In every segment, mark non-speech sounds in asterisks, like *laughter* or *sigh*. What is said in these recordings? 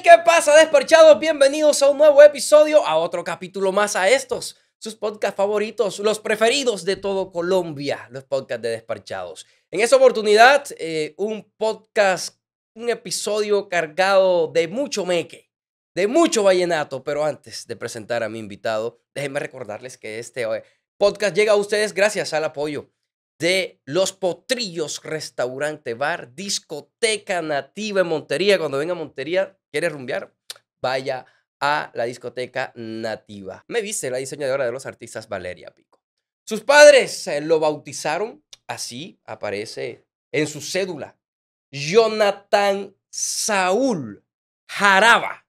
¿Qué pasa, Desparchados? Bienvenidos a un nuevo episodio, a otro capítulo más a estos, sus podcasts favoritos, los preferidos de todo Colombia, los podcasts de desparchados. En esta oportunidad, eh, un podcast, un episodio cargado de mucho meque, de mucho vallenato, pero antes de presentar a mi invitado, déjenme recordarles que este eh, podcast llega a ustedes gracias al apoyo de Los Potrillos Restaurante Bar, discoteca nativa en Montería. Cuando venga a Montería, quiere rumbear, vaya a la discoteca nativa. Me dice la diseñadora de los artistas Valeria Pico. Sus padres eh, lo bautizaron, así aparece en su cédula, Jonathan Saúl Jaraba,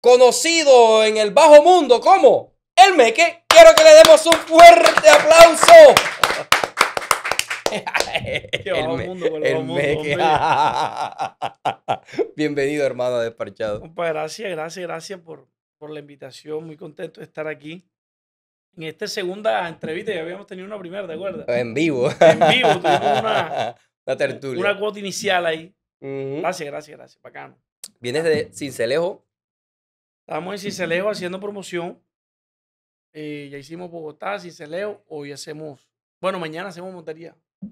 conocido en el bajo mundo como El Meque. Quiero que le demos un fuerte aplauso. *laughs* Bienvenido, hermano Desparchado. gracias, gracias, gracias por, por la invitación. Muy contento de estar aquí. En esta segunda entrevista, ya habíamos tenido una primera, ¿de acuerdo? En vivo. En vivo, tuvimos una, *laughs* tertulia. Una cuota inicial ahí. Gracias, gracias, gracias. Bacano. Vienes de Cincelejo. Estamos en Cincelejo haciendo promoción. Eh, ya hicimos Bogotá, Cincelejo. Hoy hacemos. Bueno, mañana hacemos Montería tú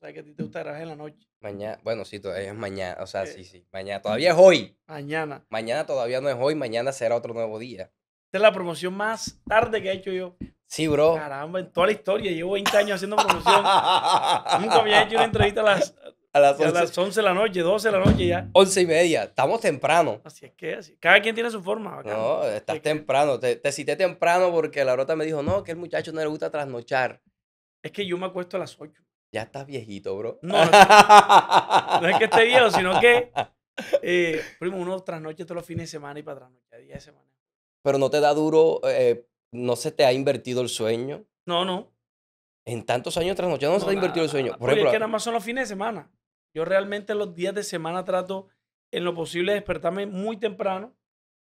sabes que a ti te gusta grabar en la noche. Mañana, bueno, sí, todavía es mañana, o sea, eh, sí, sí, mañana, todavía es hoy. Mañana. Mañana todavía no es hoy, mañana será otro nuevo día. Esta es la promoción más tarde que he hecho yo. Sí, bro. Caramba, en toda la historia, llevo 20 años haciendo promoción. *laughs* Nunca había hecho una entrevista a las, 11. de la noche, 12 de la noche ya. 11 y media, estamos temprano. Así es que, así. cada quien tiene su forma. No, estás temprano, te, te, cité temprano porque la rota me dijo, no, que el muchacho no le gusta trasnochar. Es que yo me acuesto a las 8. Ya estás viejito, bro. No, no, es que esté viejo, sino que, eh, primo, uno trasnoche todos los fines de semana y para trasnoche a 10 de semana. Pero no te da duro, eh, no se te ha invertido el sueño. No, no. En tantos años trasnoche no, se te ha invertido el sueño. Nada, Por ejemplo, es que nada más son los fines de semana. Yo realmente los días de semana trato en lo posible despertarme muy temprano.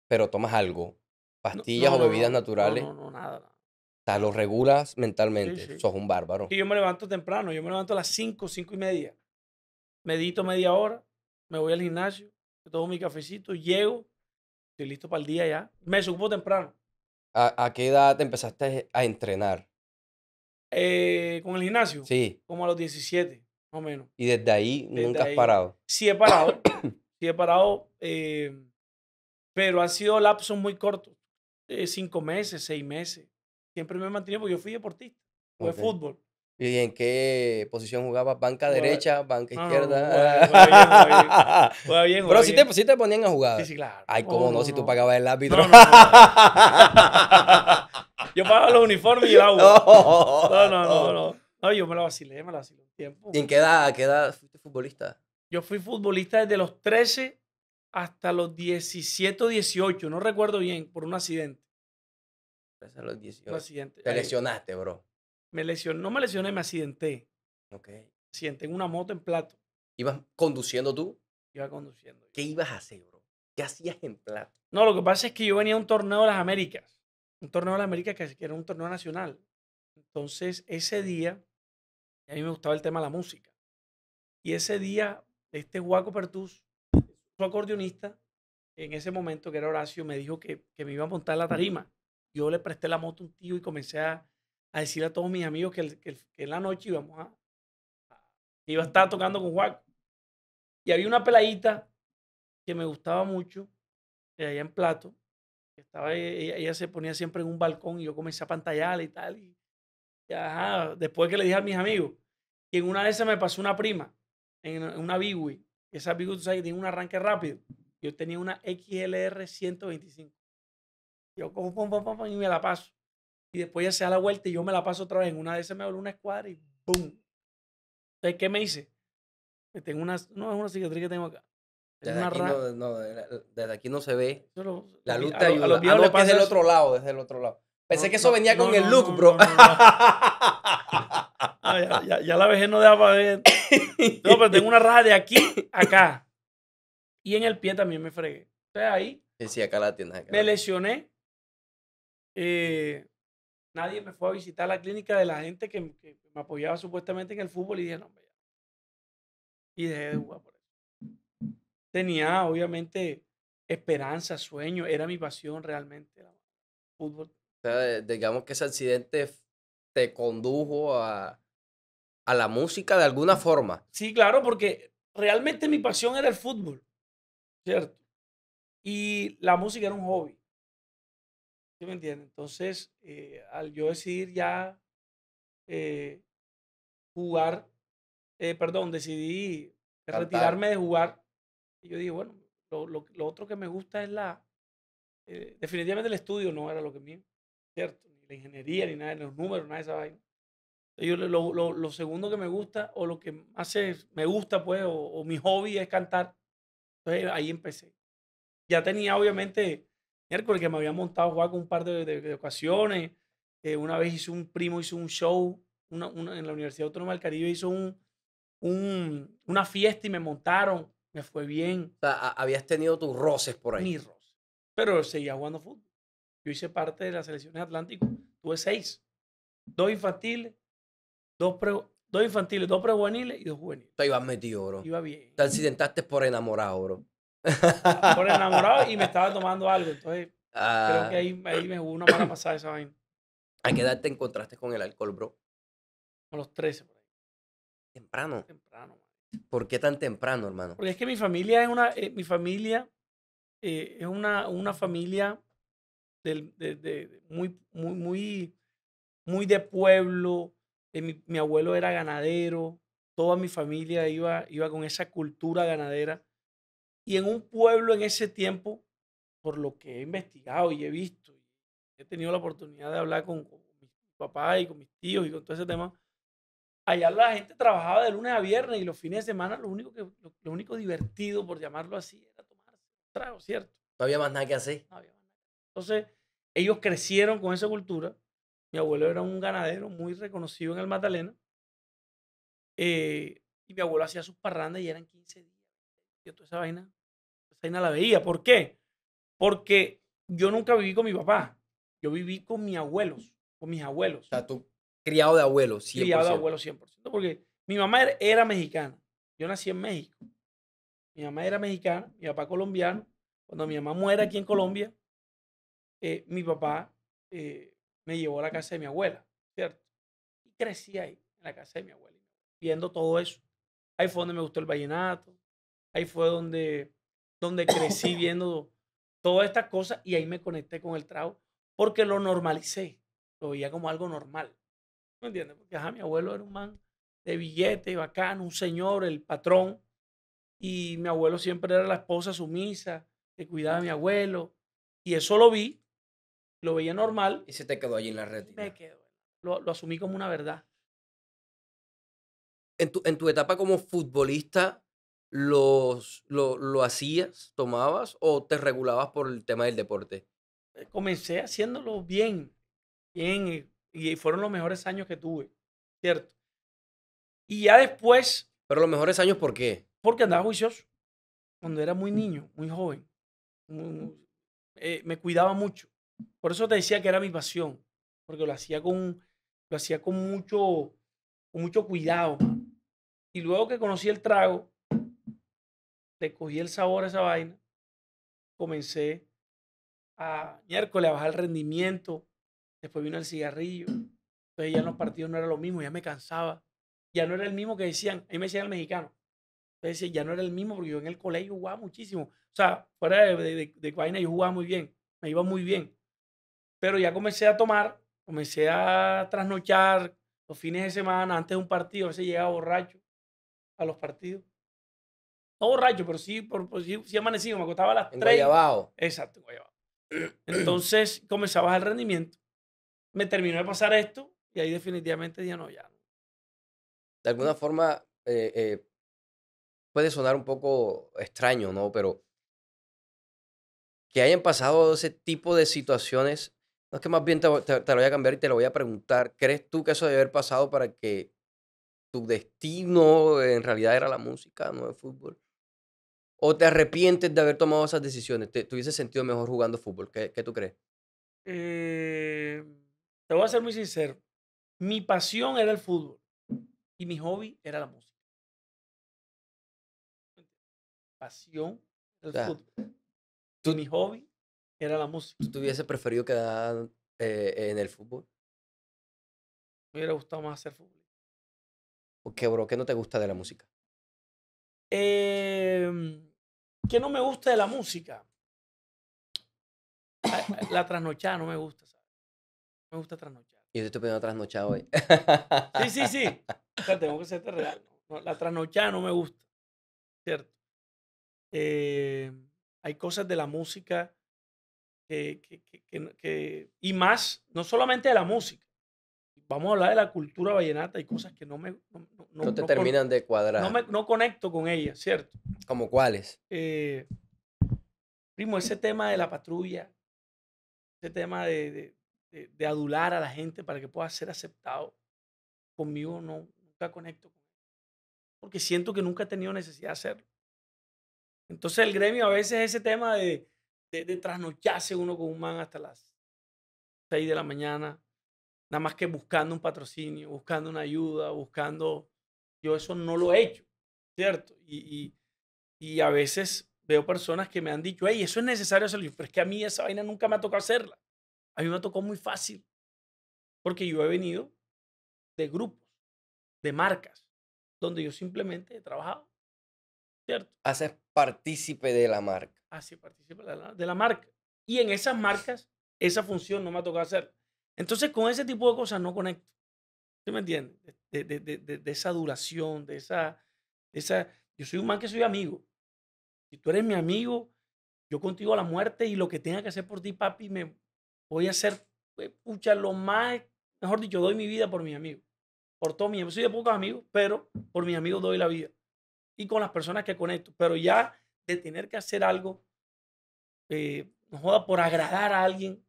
Pero tomas algo, pastillas o bebidas naturales. no, no, nada sea, lo regulas mentalmente. Sos un bárbaro. Y yo me levanto temprano. Yo me levanto a las 5, 5 y media. Medito media hora. Me voy al gimnasio. Tomo mi cafecito. Llego. Estoy listo para el día ya. Me desocupo temprano. ¿A, qué edad empezaste a entrenar? Eh, ¿Con el gimnasio? Sí. Como a los 17, más o menos. ¿Y desde ahí nunca has parado? Sí he parado. *coughs* sí he parado. Eh, pero han sido lapsos muy cortos. Eh, cinco meses, seis meses. Siempre me he porque yo fui deportista, Fue fútbol. ¿Y en qué posición jugabas? ¿Banca derecha, banca izquierda? Pero si te, si te ponían a jugar. Sí, sí, claro. Ay, cómo no, si tú pagabas el lápiz. *laughs* yo pagaba los uniformes y el agua. No, no, no, *laughs* no. No, yo me lo vacilé, me la vacilé tiempo. ¿Y en qué edad, qué edad fuiste futbolista? Yo fui futbolista desde los 13 hasta los 17 o 18, no recuerdo bien, por un accidente. Pues, a los Te lesionaste, bro. Me no me lesioné, me accidenté. Ok. Accidenté en una moto en plato. ¿Ibas conduciendo tú? Iba conduciendo. ¿Qué ibas a hacer, bro? ¿Qué hacías en plato? No, lo que pasa es que yo venía a un torneo de las Américas. Un torneo de las Américas que era un torneo nacional. Entonces, ese día, a mí me gustaba el tema de la música. Y ese día, este Juaco Pertus, su acordeonista, en ese momento que era Horacio, me dijo que, que me iba a montar la tarima yo le presté la moto a un tío y comencé a, decir decirle a todos mis amigos que, en la noche íbamos a, iba a estar tocando con Juan. Y había una peladita que me gustaba mucho, que eh, allá en Plato, que estaba, ella, se ponía siempre en un balcón y yo comencé a pantallar y tal. Y, después que le dije a mis amigos, y en una de esas me pasó una prima, en, una Biwi. Esa Biwi, tú sabes tiene un arranque rápido. Yo tenía una XLR 125. Yo cojo pum, pum, pum y me la paso. Y después ya se da la vuelta y yo me la paso otra vez. En una de esas me voló una escuadra y ¡boom! Entonces, ¿qué me hice? Tengo una, no es una cicatriz que tengo acá. Desde aquí, no, no, desde aquí, no, se ve. la luz te ayuda. es del otro lado, desde el otro lado. Pensé que eso venía con el look, bro. ya, la vejez no deja para ver. No, pero tengo una raja de aquí acá. Y en el pie también me fregué. sea ahí. acá la tienes. me lesioné eh, nadie me fue a visitar la clínica de la gente que, me apoyaba supuestamente en el fútbol y dije, no, ya. Y dejé de jugar por eso. Tenía, obviamente, esperanza, sueño, era mi pasión realmente, el fútbol. O sea, digamos que ese accidente te condujo a, a la música de alguna forma. Sí, claro, porque realmente mi pasión era el fútbol, ¿cierto? Y la música era un hobby. Entonces, eh, al yo decidir ya eh, jugar, eh, perdón, decidí retirarme de jugar, y yo dije, bueno, lo, otro que me gusta es la... definitivamente el estudio no era lo que mío, ¿cierto? Ni la ingeniería, ni nada, ni los números, nada de esa vaina. Yo, lo, lo, lo, segundo que me gusta, o lo que más me gusta, pues, o mi hobby es cantar. Entonces ahí empecé. Ya tenía, obviamente, miércoles que me había montado a con un par de, ocasiones. Eh, una vez hizo un primo, hizo un show en la Universidad Autónoma del Caribe, hizo una fiesta y me montaron. Me fue bien. O sea, habías tenido tus roces por ahí. Mis roces. Pero seguía jugando fútbol. Yo hice parte de las selecciones Atlántico. Tuve seis. Dos infantiles, dos, dos infantiles, dos prejuveniles y dos juveniles. Te ibas metido, bro. Iba bien. Te accidentaste por enamorado, bro por enamorado y me estaba tomando algo. Entonces, creo que ah. ahí, ahí me hubo una mala pasada esa vaina. ¿A qué edad te encontraste con el alcohol, bro? A los 13, por ahí. Temprano. Temprano, ¿Por qué tan temprano, hermano? Porque es que mi familia es una. Eh, mi familia eh, es una, una familia del, de, muy, muy, muy, muy de pueblo. Eh, mi, mi, abuelo era ganadero. Toda mi familia iba, iba con esa cultura ganadera. Y en un pueblo en ese tiempo, por lo que he investigado y he visto, y he tenido la oportunidad de hablar con, mis papás y con mis tíos y con todo ese tema, allá la gente trabajaba de lunes a viernes y los fines de semana lo único, que, lo, único divertido, por llamarlo así, era tomar trago, ¿cierto? No había más nada que hacer. Entonces, ellos crecieron con esa cultura. Mi abuelo era un ganadero muy reconocido en el Magdalena. Eh, y mi abuelo hacía sus parrandas y eran 15 días. Y toda esa vaina nada la veía. ¿Por qué? Porque yo nunca viví con mi papá. Yo viví con mis abuelos, con mis abuelos. O sea, tú criado de abuelos, 100%. Criado de abuelos 100%. Porque mi mamá era, mexicana. Yo nací en México. Mi mamá era mexicana, mi papá colombiano. Cuando mi mamá muere aquí en Colombia, eh, mi papá eh, me llevó a la casa de mi abuela, ¿cierto? Y crecí ahí, en la casa de mi abuela, viendo todo eso. Ahí fue donde me gustó el vallenato, ahí fue donde donde crecí viendo todas estas cosas y ahí me conecté con el trago porque lo normalicé, lo veía como algo normal. ¿Me entiendes? Porque ajá, mi abuelo era un man de billete, bacán, un señor, el patrón. Y mi abuelo siempre era la esposa sumisa, que cuidaba a mi abuelo. Y eso lo vi, lo veía normal. Y se te quedó allí en la red. Me quedó. Lo, asumí como una verdad. En tu, en tu etapa como futbolista, los, lo, hacías, tomabas o te regulabas por el tema del deporte? Eh, comencé haciéndolo bien, bien, y fueron los mejores años que tuve, ¿cierto? Y ya después... Pero los mejores años, ¿por qué? Porque andaba juicioso, cuando era muy mm. niño, muy joven, eh, me cuidaba mucho. Por eso te decía que era mi pasión, porque lo hacía con, lo hacía con, mucho, con mucho cuidado. Y luego que conocí el trago, te cogí el sabor a esa vaina, comencé a miércoles a bajar el rendimiento, después vino el cigarrillo, entonces ya en los partidos no era lo mismo, ya me cansaba, ya no era el mismo que decían, ahí me decían el mexicano, entonces ya no era el mismo porque yo en el colegio jugaba muchísimo, o sea, fuera de, de, vaina yo jugaba muy bien, me iba muy bien, pero ya comencé a tomar, comencé a trasnochar los fines de semana antes de un partido, a veces llegaba borracho a los partidos no borracho, pero sí, por, pues, sí, sí amanecido, me acostaba a las en 3. Exacto, Guayabao. Entonces comenzaba el rendimiento. Me terminó de pasar esto y ahí definitivamente ya no, ya De alguna forma, eh, eh, puede sonar un poco extraño, ¿no? Pero que hayan pasado ese tipo de situaciones, no es que más bien te, te lo voy a cambiar y te lo voy a preguntar, ¿crees tú que eso debe haber pasado para que tu destino en realidad era la música, no el fútbol? o te arrepientes de haber tomado esas decisiones? ¿Te, hubieses sentido mejor jugando fútbol? ¿Qué, qué tú crees? Eh, te voy a ser muy sincero. Mi pasión era el fútbol y mi hobby era la música. Pasión el fútbol. Tú, mi hobby era la música. ¿Tú te preferido quedar eh, en el fútbol? Me hubiera gustado más hacer fútbol. ¿Por qué, bro? ¿Qué no te gusta de la música? Eh, ¿Qué no me gusta de la música? Eh, eh, la trasnochada no me gusta, ¿sabes? Me gusta trasnochar. Yo te estoy pidiendo trasnochada hoy. Sí, sí, sí. tengo que ser real. la trasnochada no me gusta, ¿cierto? Eh, hay cosas de la música que, que, que, que, Y más, no solamente de la música, vamos a hablar de la cultura vallenata y cosas que no me... No, te terminan de cuadrar. No, me, no conecto con ella, ¿cierto? ¿Como cuáles? Eh, primo, ese tema de la patrulla, ese tema de, de, adular a la gente para que pueda ser aceptado, conmigo no, nunca conecto con porque siento que nunca he tenido necesidad de hacerlo. Entonces el gremio a veces ese tema de, de, de trasnocharse uno con un man hasta las 6 de la mañana, nada más que buscando un patrocinio, buscando una ayuda, buscando... Yo eso no lo he hecho, ¿cierto? Y, a veces veo personas que me han dicho, hey, eso es necesario hacerlo, pero es que a mí esa vaina nunca me ha tocado hacerla. A mí me tocó muy fácil, porque yo he venido de grupos, de marcas, donde yo simplemente he trabajado, ¿cierto? Haces partícipe de la marca. Haces partícipe de la, de la marca. Y en esas marcas, esa función no me ha tocado hacer. Entonces, con ese tipo de cosas no conecto. ¿Sí me entiendes? De, de, de, de esa duración, de esa, esa... Yo soy un man que soy amigo. Si tú eres mi amigo, yo contigo a la muerte y lo que tenga que hacer por ti, papi, me voy a hacer, pues, pucha, lo más, mejor dicho, doy mi vida por mi amigo, Por todos mis amigos. Soy de pocos amigos, pero por mi amigo doy la vida. Y con las personas que conecto. Pero ya de tener que hacer algo, eh, no joda, por agradar a alguien,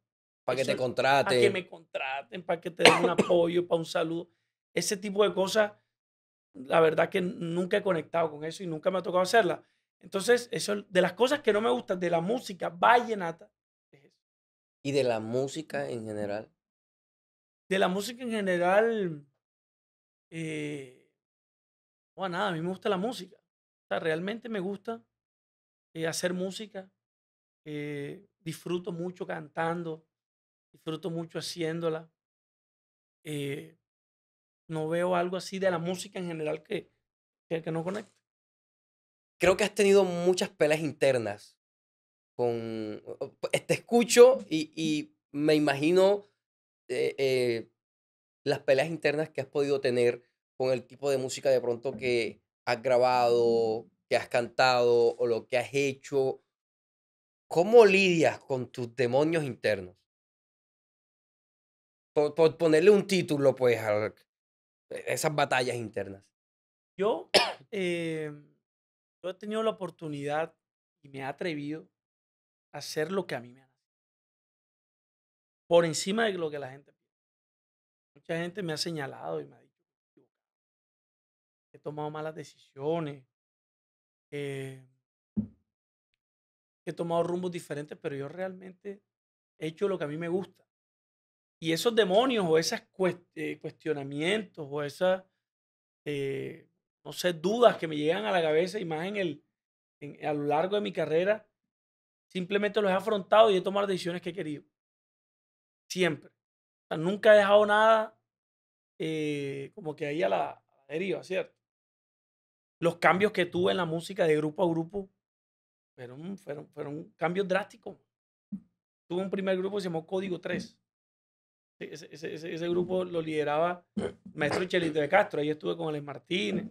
para que te contraten. Para que me contraten, para que te den un *coughs* apoyo, para un saludo. Ese tipo de cosas, la verdad que nunca he conectado con eso y nunca me ha tocado hacerla. Entonces, eso de las cosas que no me gustan de la música vallenata es eso. ¿Y de la música en general? De la música en general, eh, a nada, a mí me gusta la música. O sea, realmente me gusta eh, hacer música. Eh, disfruto mucho cantando disfruto mucho haciéndola. Eh, no veo algo así de la música en general que, que, no conecte. Creo que has tenido muchas peleas internas. Con, pues, te escucho y, me imagino eh, eh, las peleas internas que has podido tener con el tipo de música de pronto que has grabado, que has cantado o lo que has hecho. ¿Cómo lidias con tus demonios internos? ponerle un título, pues, a e, esas batallas internas? Yo, *coughs* em, yo he tenido la oportunidad y me he atrevido a hacer lo que a mí me ha por encima de lo que la gente Mucha gente me ha señalado y me ha dicho que he tomado malas decisiones, he tomado rumbos diferentes, pero yo realmente he hecho lo que a mí me gusta. Y esos demonios o esos eh, cuestionamientos o esas, eh, no sé, dudas que me llegan a la cabeza y más en el, a lo largo de mi carrera, simplemente los he afrontado y he tomado las decisiones que he querido. Siempre. nunca he dejado nada eh, como que ahí a la deriva, ¿cierto? Los cambios que tuve en la música de grupo a grupo fueron, fueron, fueron cambios drásticos. Tuve un primer grupo que se llamó Código 3. Ese, ese, grupo lo lideraba maestro Chelito de Castro. Ahí estuve con Alex Martínez,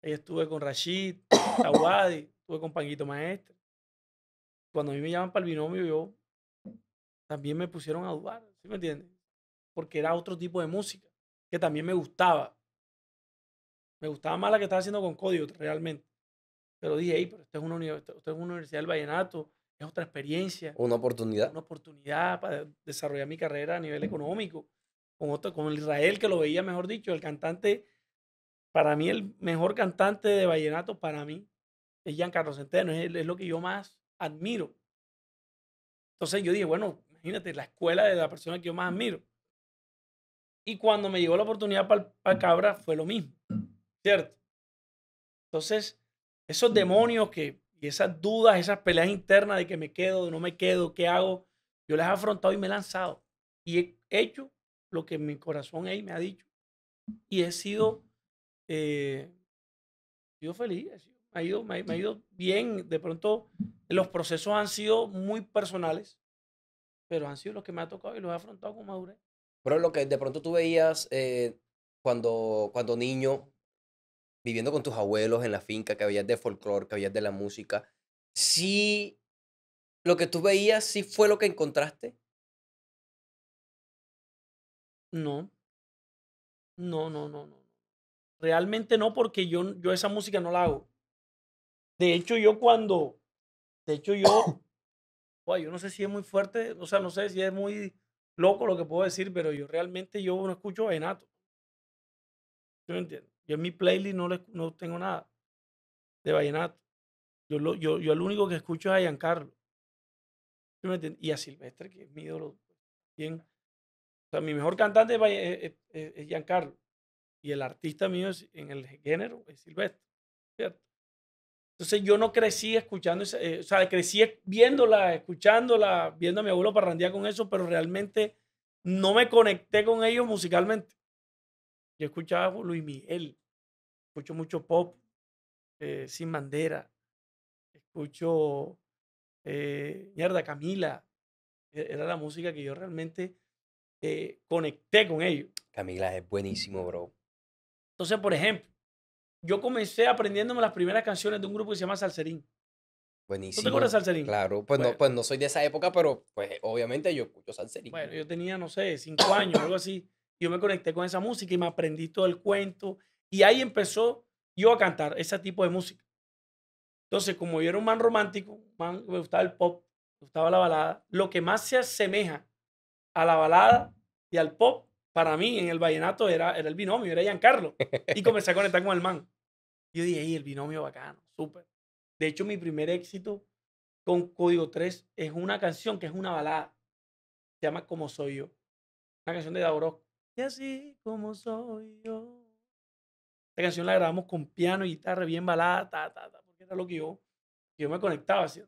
ahí estuve con Rashid, Tawadi, estuve con Panguito Maestro. Cuando a mí me llaman para el binomio, yo también me pusieron a dudar, ¿sí me entiendes? Porque era otro tipo de música que también me gustaba. Me gustaba más la que estaba haciendo con Código realmente. Pero dije, ahí pero usted es una universidad del vallenato, otra experiencia. Una oportunidad. Una oportunidad para desarrollar mi carrera a nivel económico. Con, otro, con Israel, que lo veía, mejor dicho, el cantante, para mí el mejor cantante de vallenato, para mí, es Giancarlo Centeno, es, es lo que yo más admiro. Entonces yo dije, bueno, imagínate, la escuela de la persona que yo más admiro. Y cuando me llegó la oportunidad para Cabra, fue lo mismo, ¿cierto? Entonces, esos demonios que y esas dudas, esas peleas internas de que me quedo, no me quedo, qué hago, yo las he afrontado y me he lanzado. Y he hecho lo que mi corazón ahí me ha dicho. Y he sido, eh, sido feliz, me, ha ido, ha ido bien. De pronto, los procesos han sido muy personales, pero han sido los que me ha tocado y los he afrontado con madurez. Pero lo que de pronto tú veías eh, cuando, cuando niño, viviendo con tus abuelos en la finca, que habías de folclore, que habías de la música, sí, lo que tú veías, sí fue lo que encontraste. No. No, no, no, no. Realmente no, porque yo, yo esa música no la hago. De hecho, yo cuando. De hecho, yo. Wow, *coughs* yo no sé si es muy fuerte, o sea, no sé si es muy loco lo que puedo decir, pero yo realmente yo no escucho vallenato. Yo me entiendo. Yo en mi playlist no, le, no tengo nada de vallenato. Yo, lo, yo, yo único que escucho es a Giancarlo. Y a Silvestre, que es mi ídolo. Pues, Bien. O sea, mi mejor cantante es, Giancarlo. Y el artista mío en el género es Silvestre. Entonces yo no crecí escuchando, eh, o sea, crecí viéndola, escuchándola, viendo a mi abuelo parrandear con eso, pero realmente no me conecté con ellos musicalmente. Yo escuchaba a Luis Miguel, escucho mucho pop, eh, Sin Bandera, escucho eh, Mierda Camila. E-, era la música que yo realmente eh, conecté con ellos. Camila es buenísimo, bro. Entonces, por ejemplo, yo comencé aprendiéndome las primeras canciones de un grupo que se llama Salserín. Buenísimo. ¿Tú te acuerdas de Salserín? Claro, pues, no, pues no soy de esa época, pero pues obviamente yo escucho Salserín. Bueno, yo tenía, no sé, cinco años, algo así yo me conecté con esa música y me aprendí todo el cuento. Y ahí empezó yo a cantar ese tipo de música. Entonces, como yo era un man romántico, me gustaba el pop, me gustaba la balada, lo que más se asemeja a la balada y al pop, para mí en el vallenato era, el binomio, era Giancarlo. Y comencé a conectar con el man. Yo dije, ahí el binomio bacano, súper. De hecho, mi primer éxito con Código 3 es una canción que es una balada. Se llama Como Soy Yo. Una canción de Dabrosco y así como soy yo. Esta canción la grabamos con piano y guitarra bien balada, porque era lo que yo, yo me conectaba así.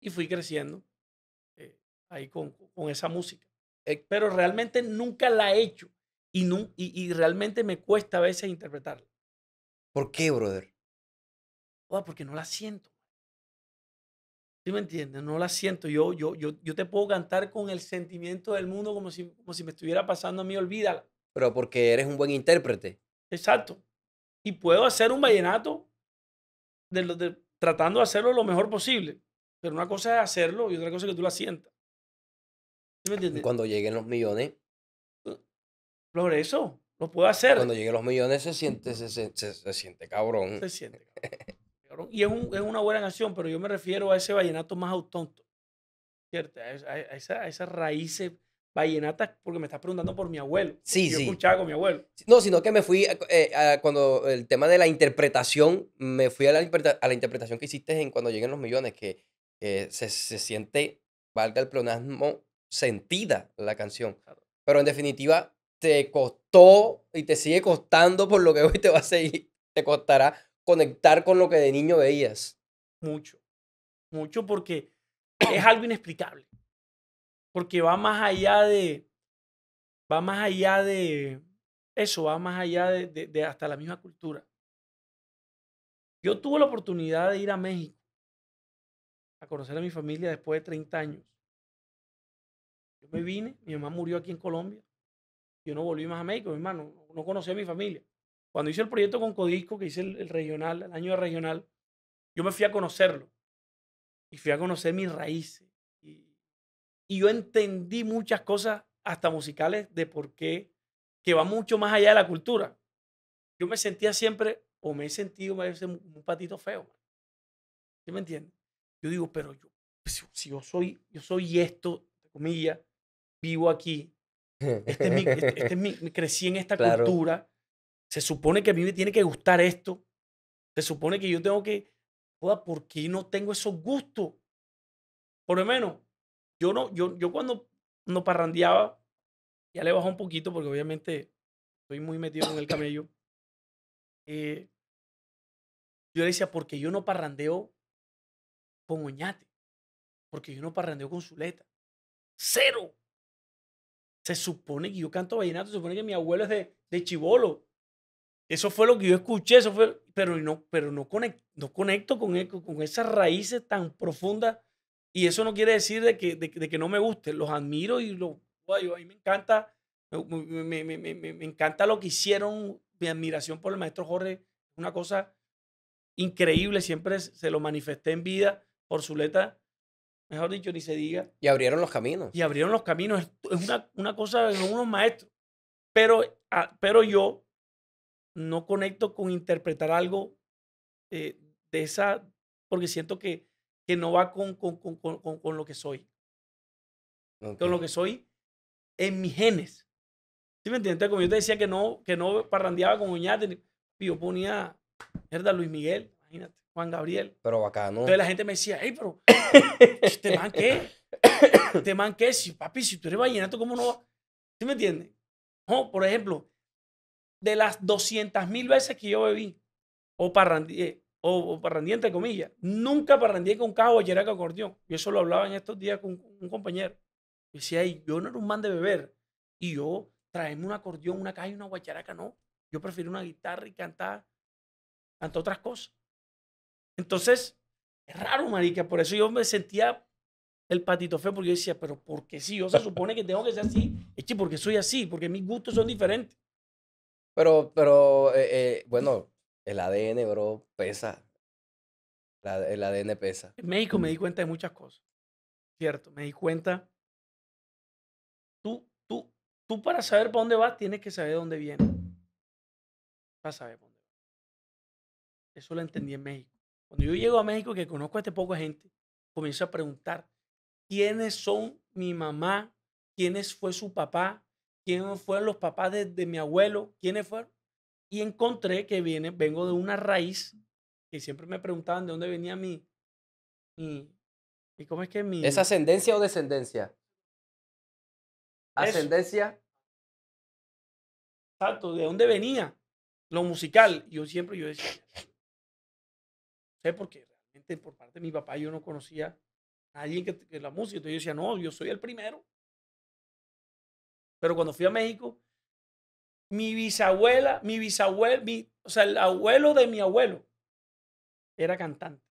Y fui creciendo eh, ahí con, esa música. pero realmente nunca la he hecho y, y, realmente me cuesta a veces interpretarla. ¿Por qué, brother? Oh, porque no la siento. ¿Sí me entiendes? No la siento. Yo, yo, yo, yo te puedo cantar con el sentimiento del mundo como si, como si me estuviera pasando a mí, olvídala. Pero porque eres un buen intérprete. Exacto. Y puedo hacer un vallenato tratando de hacerlo lo mejor posible. Pero una cosa es hacerlo y otra cosa es que tú la sientas. ¿Sí me entiendes? cuando lleguen los millones. Por eso, lo puedo hacer. Cuando lleguen los millones se siente, se, se siente cabrón. Se siente cabrón. Y es, una buena canción, pero yo me refiero a ese vallenato más autónto ¿cierto? A, esas raíces vallenatas, porque me estás preguntando por mi abuelo. Sí, yo sí. escuchaba con mi abuelo. No, sino que me fui, eh, eh, cuando el tema de la interpretación, me fui a la, a la interpretación que hiciste en Cuando lleguen los millones, que se, siente, valga el pleonasmo, sentida la canción. Pero en definitiva, te costó y te sigue costando por lo que hoy te va a seguir, te costará conectar con lo que de niño veías? Mucho, mucho porque es algo inexplicable, porque va más allá de, va más allá de eso, va más allá de, hasta la misma cultura. Yo tuve la oportunidad de ir a México a conocer a mi familia después de 30 años. Yo me vine, mi mamá murió aquí en Colombia. Yo no volví más a México, mi hermano. No, no conocí a mi familia. Cuando hice el proyecto con Codisco, que hice el, regional, el año regional, yo me fui a conocerlo. Y fui a conocer mis raíces. Y, yo entendí muchas cosas, hasta musicales, de por qué, que va mucho más allá de la cultura. Yo me sentía siempre, o me he sentido me un patito feo. ¿Sí me entiendes? Yo digo, pero yo, si, yo soy, yo soy esto, comillas, vivo aquí, este mi, este, este crecí en esta *laughs* cultura, se supone que a mí me tiene que gustar esto. Se supone que yo tengo que, ¿por qué no tengo esos gustos? Por lo menos, yo no, yo, yo cuando no parrandeaba, ya le bajó un poquito porque obviamente estoy muy metido en el camello. Eh, yo le decía, porque yo no parrandeo con Oñate, porque yo no parrandeo con Zuleta. Cero. Se supone que yo canto vallenato, se supone que mi abuelo es de, de Chibolo, eso fue lo que yo escuché, eso fue, pero no, pero no, conecto no conecto con, e-, con esas raíces tan profundas. Y eso no quiere decir de que, de, que no me guste, los admiro y lo a mí me encanta, me, me, encanta lo que hicieron, mi admiración por el maestro Jorge, una cosa increíble, siempre se lo manifesté en vida por su mejor dicho, ni se diga. Y abrieron los caminos. Y abrieron los caminos, es una, una cosa, de unos maestros. Pero, ah, pero yo no conecto con interpretar algo eh, de esa, porque siento que, que no va con, con, lo que soy. Con lo que soy en mis genes. ¿Sí me entiendes? como yo te decía que no, que no parrandeaba con uñate. yo ponía, Luis Miguel, imagínate, Juan Gabriel. Pero bacano. Entonces la gente me decía, hey, pero, ¿te manqué? ¿Te manqué? Si, papi, si tú eres vallenato, ¿cómo no? ¿Sí me entiendes? No, por ejemplo, de las 200 mil veces que yo bebí o parrandié, eh, o, o entre comillas, nunca parrandié con caja guacharaca que acordeón. Yo eso lo hablaba en estos días con, un compañero. y decía, yo no era un man de beber y yo traerme un acordeón, una caja y una guacharaca, no. Yo prefiero una guitarra y cantar ante otras cosas. Entonces, es raro, marica. Por eso yo me sentía el patito feo, porque yo decía, pero porque qué sí? Yo se supone que tengo que ser así. Es porque soy así, porque mis gustos son diferentes. Pero, eh, eh, bueno, el ADN, bro, pesa. el ADN pesa. En México me mm. di cuenta de muchas cosas. Cierto, me di cuenta. Tú, tú, tú para saber para dónde vas, tienes que saber dónde vienes. Para saber dónde vas. Eso lo entendí en México. Cuando yo llego a México, que conozco a este poco gente, comienzo a preguntar quiénes son mi mamá, quiénes fue su papá, quiénes fueron los papás de, mi abuelo, quiénes fueron. Y encontré que viene, vengo de una raíz, que siempre me preguntaban de dónde venía mi... ¿Y cómo es que mi... ¿Es ascendencia o descendencia? Ascendencia. Exacto, ¿de dónde venía? Lo musical. Yo siempre, yo decía, sé porque realmente por parte de mi papá yo no conocía a alguien que, que la música. Entonces yo decía, no, yo soy el primero. Pero cuando fui a México, mi bisabuela, mi bisabuelo, o sea, el abuelo de mi abuelo era cantante,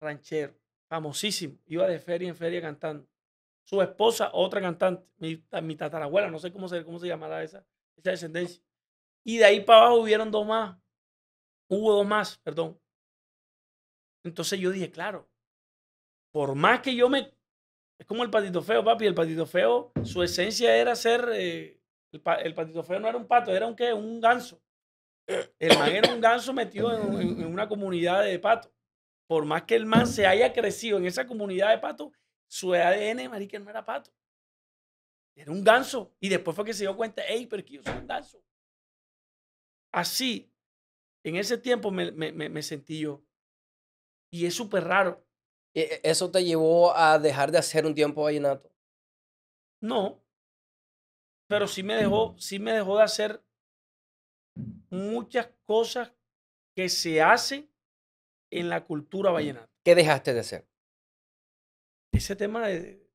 ranchero, famosísimo. Iba de feria en feria cantando. Su esposa, otra cantante, mi, tatarabuela, no sé cómo se, cómo se llamará esa, esa descendencia. Y de ahí para abajo hubieron dos más. Hubo dos más, perdón. Entonces yo dije, claro, por más que yo me es como el patito feo, papi. El patito feo, su esencia era ser. Eh, el, patito feo no era un pato, era un un ganso. El man era un ganso metido en, una comunidad de patos. Por más que el man se haya crecido en esa comunidad de patos, su ADN, marica, no era pato. Era un ganso. Y después fue que se dio cuenta, hey, pero que yo soy un ganso. Así, en ese tiempo me, me sentí yo. Y es súper raro. E, e, ¿Eso te llevó a dejar de hacer un tiempo vallenato? No. Pero mm. sí me dejó, sí me dejó de hacer muchas cosas que se hacen en la cultura mm. vallenata. ¿Qué dejaste de hacer? Ese tema de,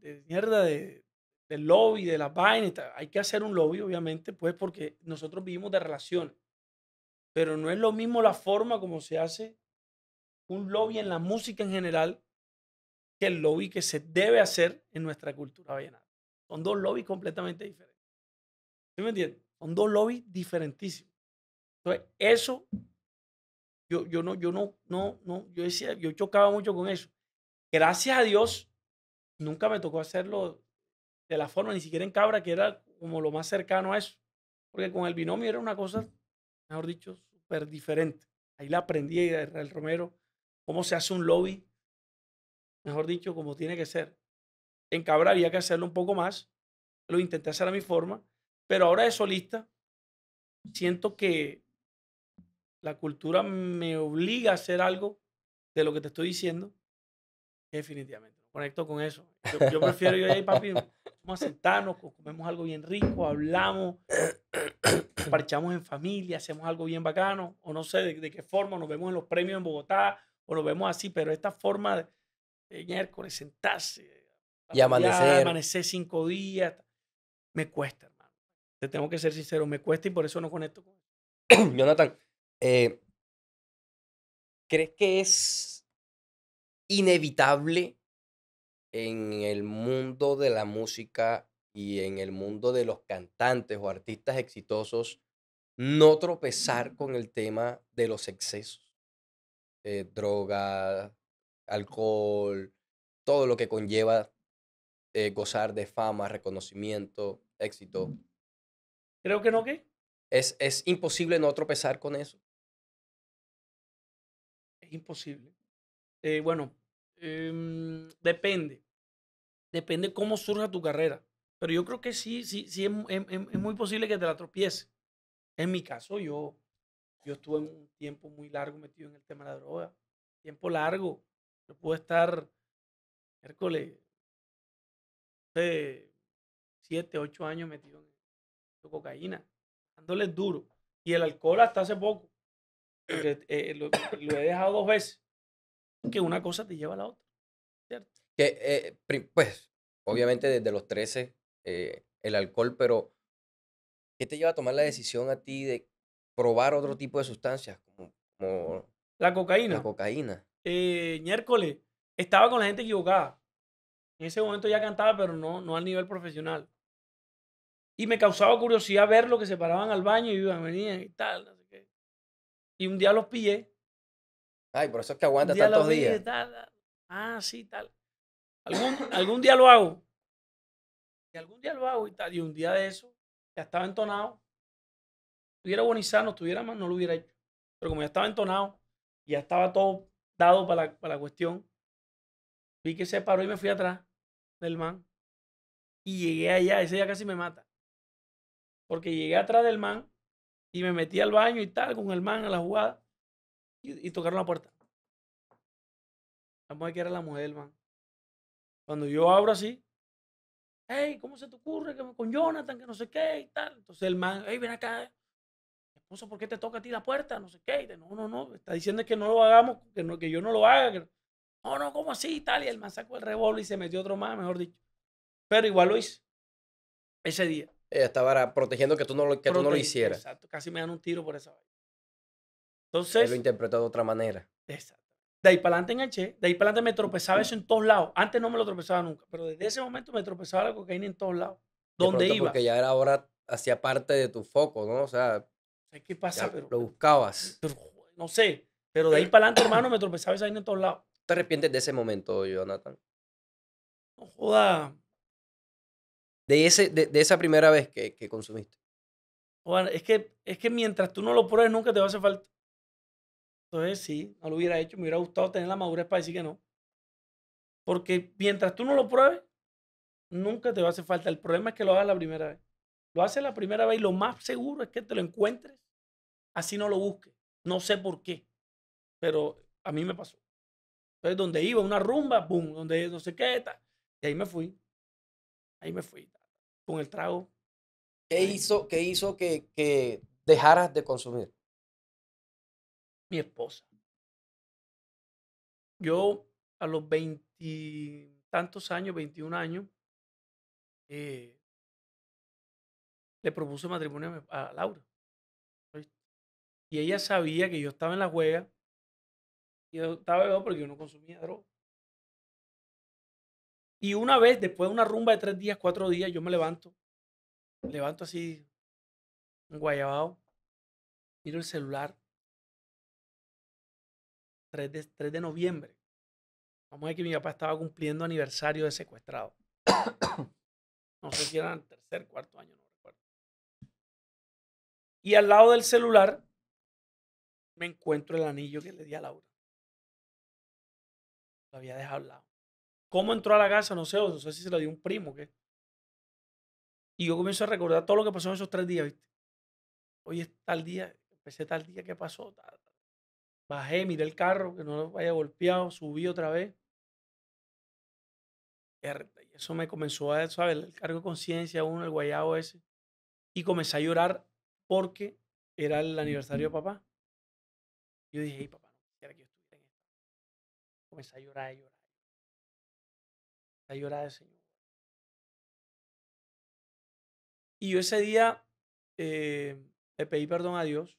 de, mierda de, del lobby, de las vainas. Hay que hacer un lobby, obviamente, pues porque nosotros vivimos de relaciones. Pero no es lo mismo la forma como se hace un lobby en la música en general que el lobby que se debe hacer en nuestra cultura vallenata. Son dos lobbies completamente diferentes. ¿Sí me entiendes? Son dos lobbies diferentísimos. Entonces, eso, yo, yo no, yo no, no, no, yo decía, yo chocaba mucho con eso. Gracias a Dios, nunca me tocó hacerlo de la forma, ni siquiera en Cabra, que era como lo más cercano a eso. Porque con el binomio era una cosa, mejor dicho, súper diferente. Ahí la aprendí, el Romero, cómo se hace un lobby, mejor dicho, como tiene que ser. En Cabra había que hacerlo un poco más, lo intenté hacer a mi forma, pero ahora de solista siento que la cultura me obliga a hacer algo de lo que te estoy diciendo, definitivamente. Conecto con eso. Yo, prefiero yo ahí papi, vamos a sentarnos, comemos algo bien rico, hablamos, parchamos en familia, hacemos algo bien bacano, o no sé de qué forma, nos vemos en los premios en Bogotá, o lo vemos así, pero esta forma de, sentarse, y amanecer. amanecer cinco días, me cuesta, hermano. Te tengo que ser sincero, me cuesta y por eso no conecto con *coughs* Jonathan, eh ¿crees que es inevitable en el mundo de la música y en el mundo de los cantantes o artistas exitosos no tropezar mm. con el tema de los excesos? Eh, droga, alcohol, todo lo que conlleva eh, gozar de fama, reconocimiento, éxito. Creo que no, ¿qué? Es, es imposible no tropezar con eso. Es imposible. Eh, bueno, em, depende. Depende cómo surja tu carrera. Pero yo creo que sí, sí, sí es, es muy posible que te la tropieces. En mi caso, yo, yo estuve un tiempo muy largo metido en el tema de la droga. Tiempo largo. Yo pude estar, miércoles, eh, siete, ocho años metido en cocaína, dándole duro. Y el alcohol hasta hace poco. Eh, eh, lo, he dejado dos veces. Que una cosa te lleva a la otra. Que, pues, obviamente desde los 13, el alcohol, pero ¿qué te lleva a tomar la decisión a ti de probar otro tipo de sustancias, como, la cocaína. La cocaína. Eh, miércoles, estaba con la gente equivocada. En ese ah, momento ya cantaba, pero no, no al nivel profesional. Y me causaba curiosidad ver lo que se paraban al baño y venían y tal. No sé Y un día los pillé. Ay, por eso es que aguanta tantos días. Ah, sí, tal. Algún, algún día lo hago. Y algún día lo hago y tal. Y un día de eso, ya estaba entonado estuviera bueno y sano, estuviera mal, no lo hubiera hecho. Pero como ya estaba entonado, ya estaba todo dado para la, cuestión, vi que se paró y me fui atrás del man. Y llegué allá, ese ya casi me mata. Porque llegué atrás del man y me metí al baño y tal, con el man a la jugada. Y, tocaron la puerta. La mujer que era la mujer del man. Cuando yo abro así, hey, ¿cómo se te ocurre que con Jonathan, que no sé qué y tal? Entonces el man, hey, ven acá, no sé por qué te toca a ti la puerta, no sé qué. no, no, no, está diciendo que no lo hagamos, que, no, que yo no lo haga. no, no, ¿cómo así? Y tal, y el man sacó el revólver y se metió otro más, mejor dicho. Pero igual lo hice. Ese día. estaba protegiendo que tú no lo, que no lo hicieras. Exacto, casi me dan un tiro por esa vaina. Entonces. lo interpretó de otra manera. Exacto. De ahí para adelante enganché, de ahí para adelante me tropezaba mm. eso en todos lados. Antes no me lo tropezaba nunca, pero desde ese momento me tropezaba la cocaína en todos lados. Donde iba. Porque ya era ahora, hacía parte de tu foco, ¿no? O sea, qué pasa, Lo buscabas. no sé. Pero de ahí eh. para adelante, hermano, me tropezaba esa en todos lados. ¿Te arrepientes de ese momento, Jonathan? No joda. De, ese, de, esa primera vez que, que consumiste. Bueno, es que, es que mientras tú no lo pruebes, nunca te va a hacer falta. Entonces, sí, no lo hubiera hecho. Me hubiera gustado tener la madurez para decir que no. Porque mientras tú no lo pruebes, nunca te va a hacer falta. El problema es que lo hagas la primera vez. Lo haces la primera vez y lo más seguro es que te lo encuentres. Así no lo busques. No sé por qué, pero a mí me pasó. Entonces, donde iba, una rumba, boom, donde no sé qué, y ahí me fui. Ahí me fui, con el trago. ¿Qué hizo, qué hizo que, que dejaras de consumir? Mi esposa. Yo a los veintitantos años, 21 años, eh, le propuso matrimonio a Laura. Y ella sabía que yo estaba en la juega y yo estaba bebido porque yo no consumía droga. Y una vez, después de una rumba de tres días, cuatro días, yo me levanto, levanto así, un guayabao, miro el celular. 3 de, 3 de noviembre. Vamos a que mi papá estaba cumpliendo aniversario de secuestrado. *coughs* no sé si era el tercer, cuarto año, no y al lado del celular me encuentro el anillo que le di a Laura. Lo había dejado al lado. ¿Cómo entró a la casa? No sé, no sé si se lo dio un primo qué. Y yo comienzo a recordar todo lo que pasó en esos tres días, ¿viste? Hoy es tal día, empecé tal día, ¿qué pasó? Bajé, miré el carro, que no lo haya golpeado, subí otra vez. Y eso me comenzó a, ¿sabes? El cargo de conciencia, uno, el guayabo ese. Y comencé a llorar porque era el aniversario de papá. Yo dije, hey, papá, no quisiera que yo estuviera en esto. Comencé a llorar, a llorar. A llorar Señor. Y yo ese día eh, le pedí perdón a Dios.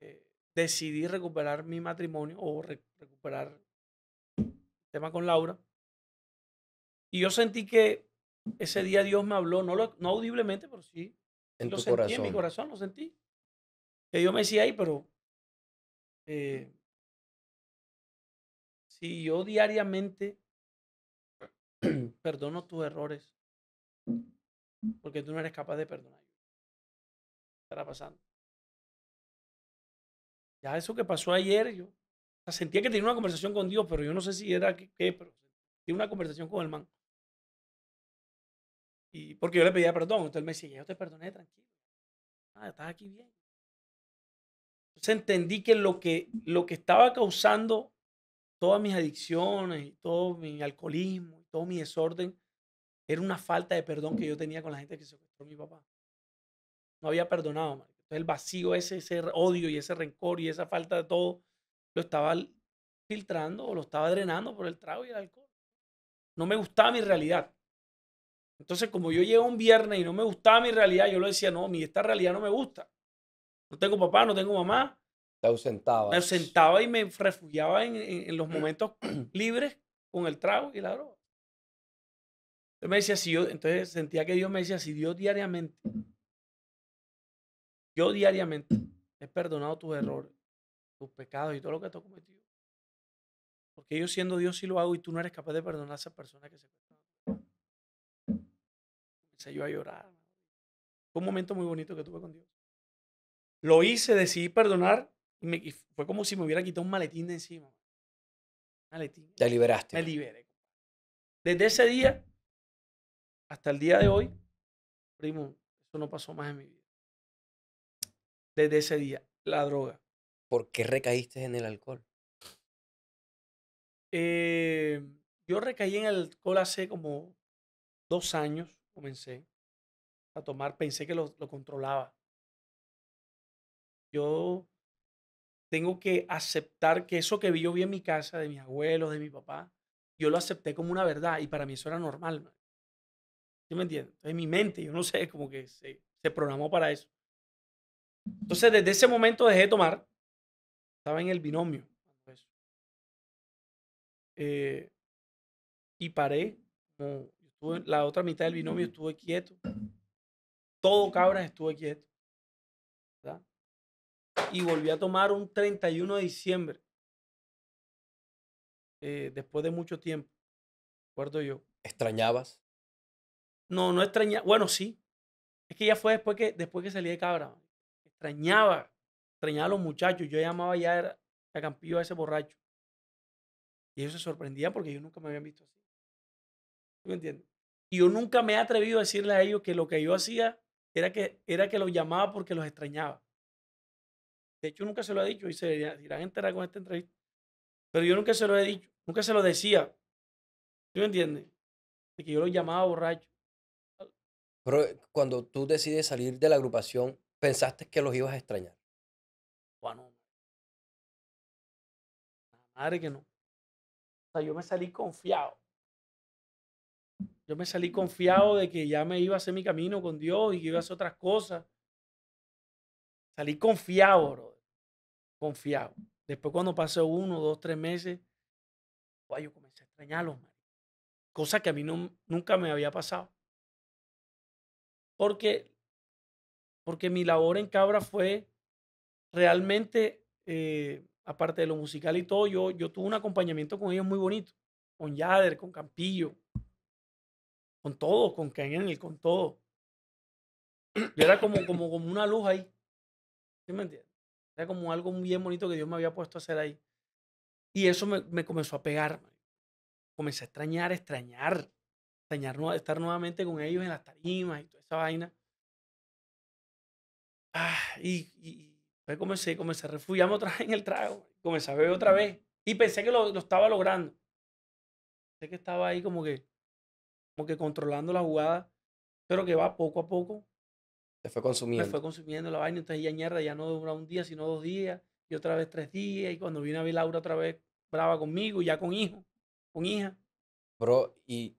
Eh, decidí recuperar mi matrimonio o recuperar el tema con Laura. Y yo sentí que ese día Dios me habló, no, lo, no audiblemente, pero sí en lo tu sentí corazón. En mi corazón lo sentí. Que yo me decía ahí, pero eh si yo diariamente *clears throat* perdono tus errores, porque tú no eres capaz de perdonar, ¿qué estará pasando? Ya eso que pasó ayer, yo sentía que tenía una conversación con Dios, pero yo no sé si era qué, pero tenía una conversación con el man. Y porque yo le pedía perdón, entonces él me decía, yo te perdoné, tranquilo. Ah, estás aquí bien. Entonces entendí que lo que, lo que estaba causando todas mis adicciones y todo mi alcoholismo y todo mi desorden era una falta de perdón que yo tenía con la gente que secuestró a mi papá. No había perdonado, Entonces el vacío, ese, ese odio y ese rencor y esa falta de todo, lo estaba filtrando o lo estaba drenando por el trago y el alcohol. No me gustaba mi realidad. Entonces, como yo llegué un viernes y no me gustaba mi realidad, yo le decía, no, mi esta realidad no me gusta. No tengo papá, no tengo mamá. Te ausentaba. Me ausentaba y me refugiaba en, en, los *clears throat* momentos libres con el trago y la droga. Entonces me decía, si yo, entonces sentía que Dios me decía, si Dios diariamente, yo diariamente he perdonado tus errores, tus pecados y todo lo que has cometido. Porque yo siendo Dios sí lo hago y tú no eres capaz de perdonar a esa persona que se yo a llorar. Fue un momento muy bonito que tuve con Dios. Lo hice, decidí perdonar y, me, fue como si me hubiera quitado un maletín de encima. Maletín. Te liberaste. Me liberé. Desde ese día hasta el día de hoy, primo, eso no pasó más en mi vida. Desde ese día, la droga. ¿Por qué recaíste en el alcohol? Eh, yo recaí en el alcohol hace como dos años comencé a tomar, pensé que lo, lo controlaba. Yo tengo que aceptar que eso que vi yo vi en mi casa, de mis abuelos, de mi papá, yo lo acepté como una verdad y para mí eso era normal. ¿Sí me entiendes? En mi mente, yo no sé, como que se, se programó para eso. Entonces, desde ese momento dejé de tomar. Estaba en el binomio. Eh, y paré como la otra mitad del binomio estuve quieto. Todo Cabras estuve quieto. ¿verdad? Y volví a tomar un 31 de diciembre. Eh, después de mucho tiempo. Recuerdo yo. ¿Extrañabas? No, no extrañaba. Bueno, sí. Es que ya fue después que, después que salí de Cabra. Extrañaba. Extrañaba a los muchachos. Yo llamaba ya a Campillo a ese borracho. Y ellos se sorprendían porque ellos nunca me habían visto así. ¿Tú me entiendes? Y yo nunca me he atrevido a decirle a ellos que lo que yo hacía era que, era que los llamaba porque los extrañaba. De hecho, nunca se lo he dicho y se irán a enterar con esta entrevista. Pero yo nunca se lo he dicho, nunca se lo decía. ¿Tú me entiendes? De que yo los llamaba borracho. Pero eh, cuando tú decides salir de la agrupación, pensaste que los ibas a extrañar. Bueno, madre que no. O sea, yo me salí confiado. Yo me salí confiado de que ya me iba a hacer mi camino con Dios y que iba a hacer otras cosas. Salí confiado, bro. Confiado. Después cuando pasó uno, dos, tres meses, yo comencé a extrañarlos, man. Cosa que a mí no, nunca me había pasado. Porque, porque mi labor en Cabra fue realmente, eh, aparte de lo musical y todo, yo, yo tuve un acompañamiento con ellos muy bonito. Con Yader, con Campillo, con todo, con y con todo. Yo era como, como, como una luz ahí. ¿Sí me entiendes? Era como algo bien bonito que Dios me había puesto a hacer ahí. Y eso me, me comenzó a pegar. Comencé a extrañar, extrañar. Extrañar estar nuevamente con ellos en las tarimas y toda esa vaina. Ah, y, y pues comencé, a refugiarme otra vez en el trago. Comencé a beber otra vez. Y pensé que lo, lo estaba logrando. Pensé que estaba ahí como que como que controlando la jugada, pero que va poco a poco. Se fue consumiendo. Se fue consumiendo la vaina, entonces ya ya no dura un día, sino dos días, y otra vez tres días, y cuando vino a ver Laura otra vez brava conmigo, y ya con hijo, con hija. Bro, y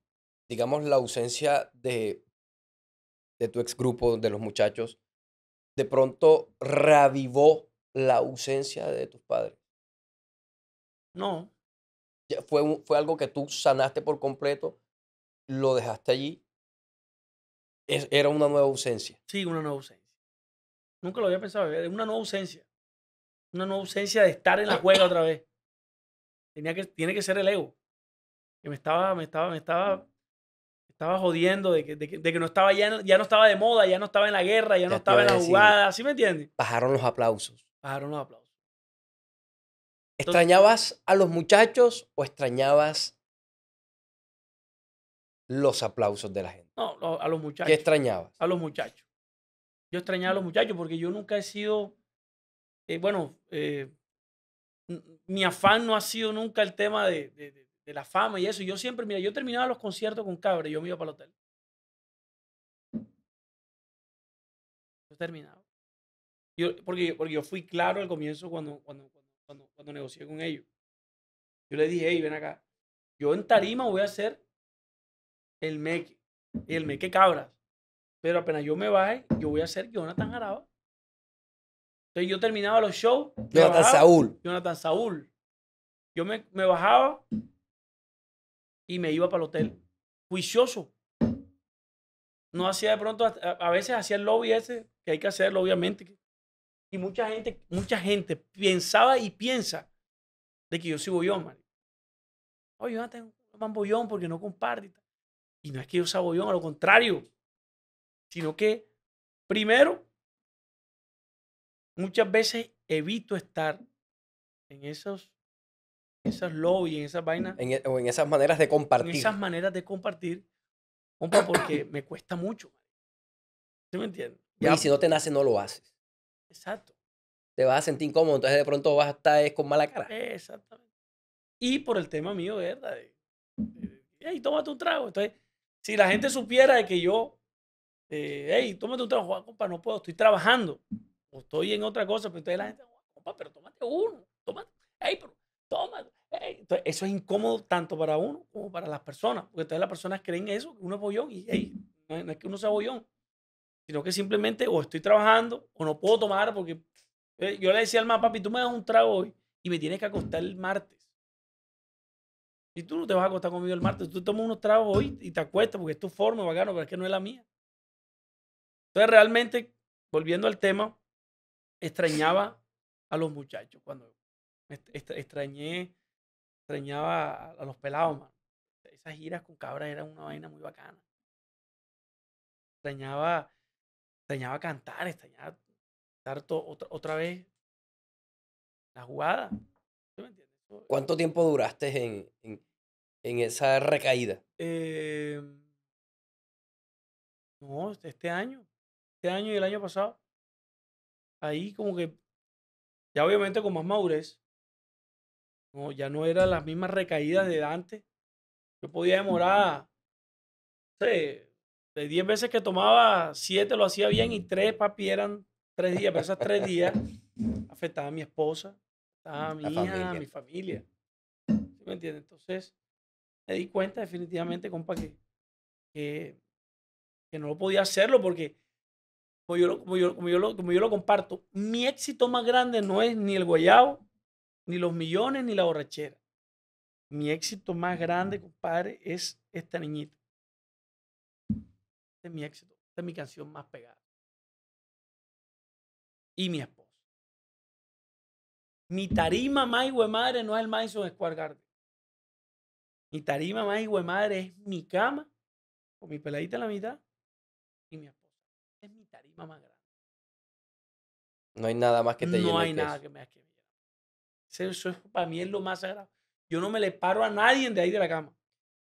digamos la ausencia de, de tu ex grupo, de los muchachos, de pronto revivó la ausencia de tus padres. No. Fue, fue algo que tú sanaste por completo lo dejaste allí, era una nueva ausencia. Sí, una nueva ausencia. Nunca lo había pensado, era una nueva ausencia. Una nueva ausencia de estar en la juega otra vez. Tenía que, tiene que ser el ego. Que me estaba, me estaba, me estaba, estaba jodiendo de que, de que, no estaba ya, no estaba de moda, ya no estaba en la guerra, ya, no estaba en la jugada. ¿Sí me entiendes? Bajaron los aplausos. Bajaron los aplausos. ¿Extrañabas a los muchachos o extrañabas los aplausos de la gente? No, a los muchachos. ¿Qué extrañabas? A los muchachos. Yo extrañaba a los mm. muchachos porque yo nunca he sido, eh, bueno, eh, mi afán no ha sido nunca el tema de, la fama y eso. Yo siempre, mira, yo terminaba los conciertos con Cabra y yo me iba para el hotel. Yo terminaba. Yo, porque, porque yo fui claro al comienzo cuando, cuando, cuando, cuando, negocié con ellos. Yo le dije, hey, ven acá. Yo en tarima voy a hacer el meque, el meque cabras. Pero apenas yo me baje, yo voy a ser Jonathan Araba, Entonces yo terminaba los shows. Jonathan Saúl. Jonathan Saúl. Yo me, me, bajaba y me iba para el hotel. Juicioso. No hacía de pronto, a, veces hacía el lobby ese, que hay que hacerlo obviamente. Y mucha gente, mucha gente pensaba y piensa de que yo soy bollón, man. Jonathan, no bollón porque no comparte. Y no es que yo sea bollón, a lo contrario, sino que primero, muchas veces evito estar en esos, esas lobbies, en esas vainas. E, o en esas maneras de compartir. En esas maneras de compartir, porque me cuesta mucho. ¿Sí me entiendes? y si no te nace, no lo haces. Exacto. Te vas a sentir incómodo, entonces de pronto vas a estar con mala cara. Exactamente. Y por el tema mío, ¿verdad? Y ahí hey, tómate un trago. Entonces, si la gente supiera de que yo, eh, hey, tómate un trabajo, ah, compa, no puedo, estoy trabajando o estoy en otra cosa, pero entonces la gente, compa, pero tómate uno, tómate, hey, pero tómate. Hey. Entonces, eso es incómodo tanto para uno como para las personas, porque todas las personas creen eso, que uno es bollón y hey, no es que uno sea bollón, sino que simplemente o estoy trabajando o no puedo tomar porque eh, yo le decía al más papi, tú me das un trago hoy y me tienes que acostar el martes. Y tú no te vas a acostar conmigo el martes. Tú tomas unos tragos hoy y te acuestas porque es tu forma, bacano, pero es que no es la mía. Entonces, realmente, volviendo al tema, extrañaba a los muchachos. Cuando extrañé, extrañaba a los pelados, man. Esas giras con cabras eran una vaina muy bacana. Extrañaba, extrañaba cantar, extrañaba estar otra, otra vez la jugada. Eh, ¿Cuánto tiempo duraste en, en, en esa recaída? Em, no, este, este año. Este año y el año pasado. Ahí como que, ya obviamente con más madurez. ya no eran las mismas recaídas de antes. Yo podía demorar, no sé, de 10 veces que tomaba, 7 lo hacía bien y 3, papi, eran 3 días. Pero esas 3 días *laughs* afectaban a mi esposa, estaba mi hija, familia. mi familia. Entonces, me di cuenta definitivamente, compa, que, que, que no podía hacerlo porque, como yo, como como, yo, lo, como yo lo comparto, mi éxito más grande no es ni el guayao, ni los millones, ni la borrachera. Mi éxito más grande, compadre, es esta niñita. Este es mi éxito. Esta es mi canción más pegada. Y mi esposa. Mi tarima más madre no es el Madison Square Garden. Mi tarima más madre es mi cama, con mi peladita en la mitad y mi esposa. Es mi tarima más grande. No hay nada más que te No hay nada que me haga Eso es, para mí es lo más sagrado. Yo no me le paro a nadie de ahí de la cama.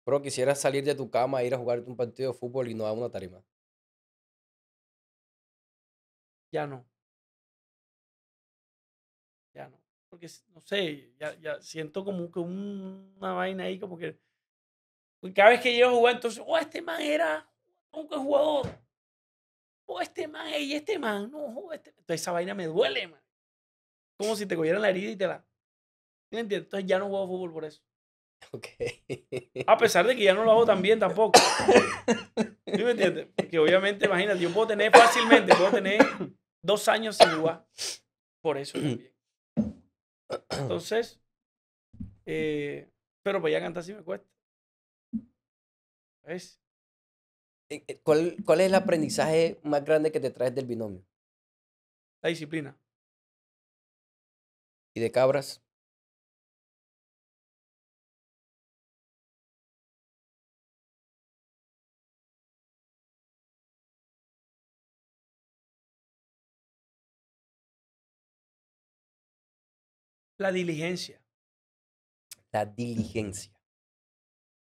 Pero quisiera salir de tu cama e ir a jugar un partido de fútbol y no a una tarima. Ya no. Ya no porque no sé, ya, ya siento como que una vaina ahí, como que cada vez que yo a jugar, entonces, oh, este man era un jugador, oh, este man, y este man, no, oh, este", entonces esa vaina me duele, man. Como si te cogieran la herida y te la. ¿Me entiendes? Entonces ya no juego fútbol por eso. Ok. A pesar de que ya no lo hago tan bien tampoco. ¿Sí me entiendes? *laughs* Porque obviamente, imagínate, yo puedo tener fácilmente, puedo tener dos años sin jugar. Por eso también. Entonces, eh, pero voy a cantar si me cuesta. ¿Ves? Eh, eh, ¿Cuál, ¿Cuál es el aprendizaje más grande que te traes del binomio? La disciplina. ¿Y de cabras? La diligencia. La diligencia.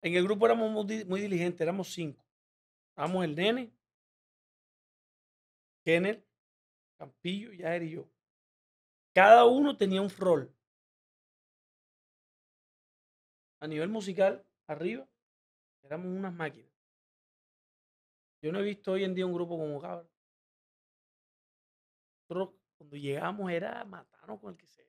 En el grupo éramos muy, diligentes, éramos cinco. Éramos el nene, Kenneth, Campillo, Yair y yo. Cada uno tenía un rol. A nivel musical, arriba, éramos unas máquinas. Yo no he visto hoy en día un grupo como Cabra. cuando llegamos, era matarnos con el que sea.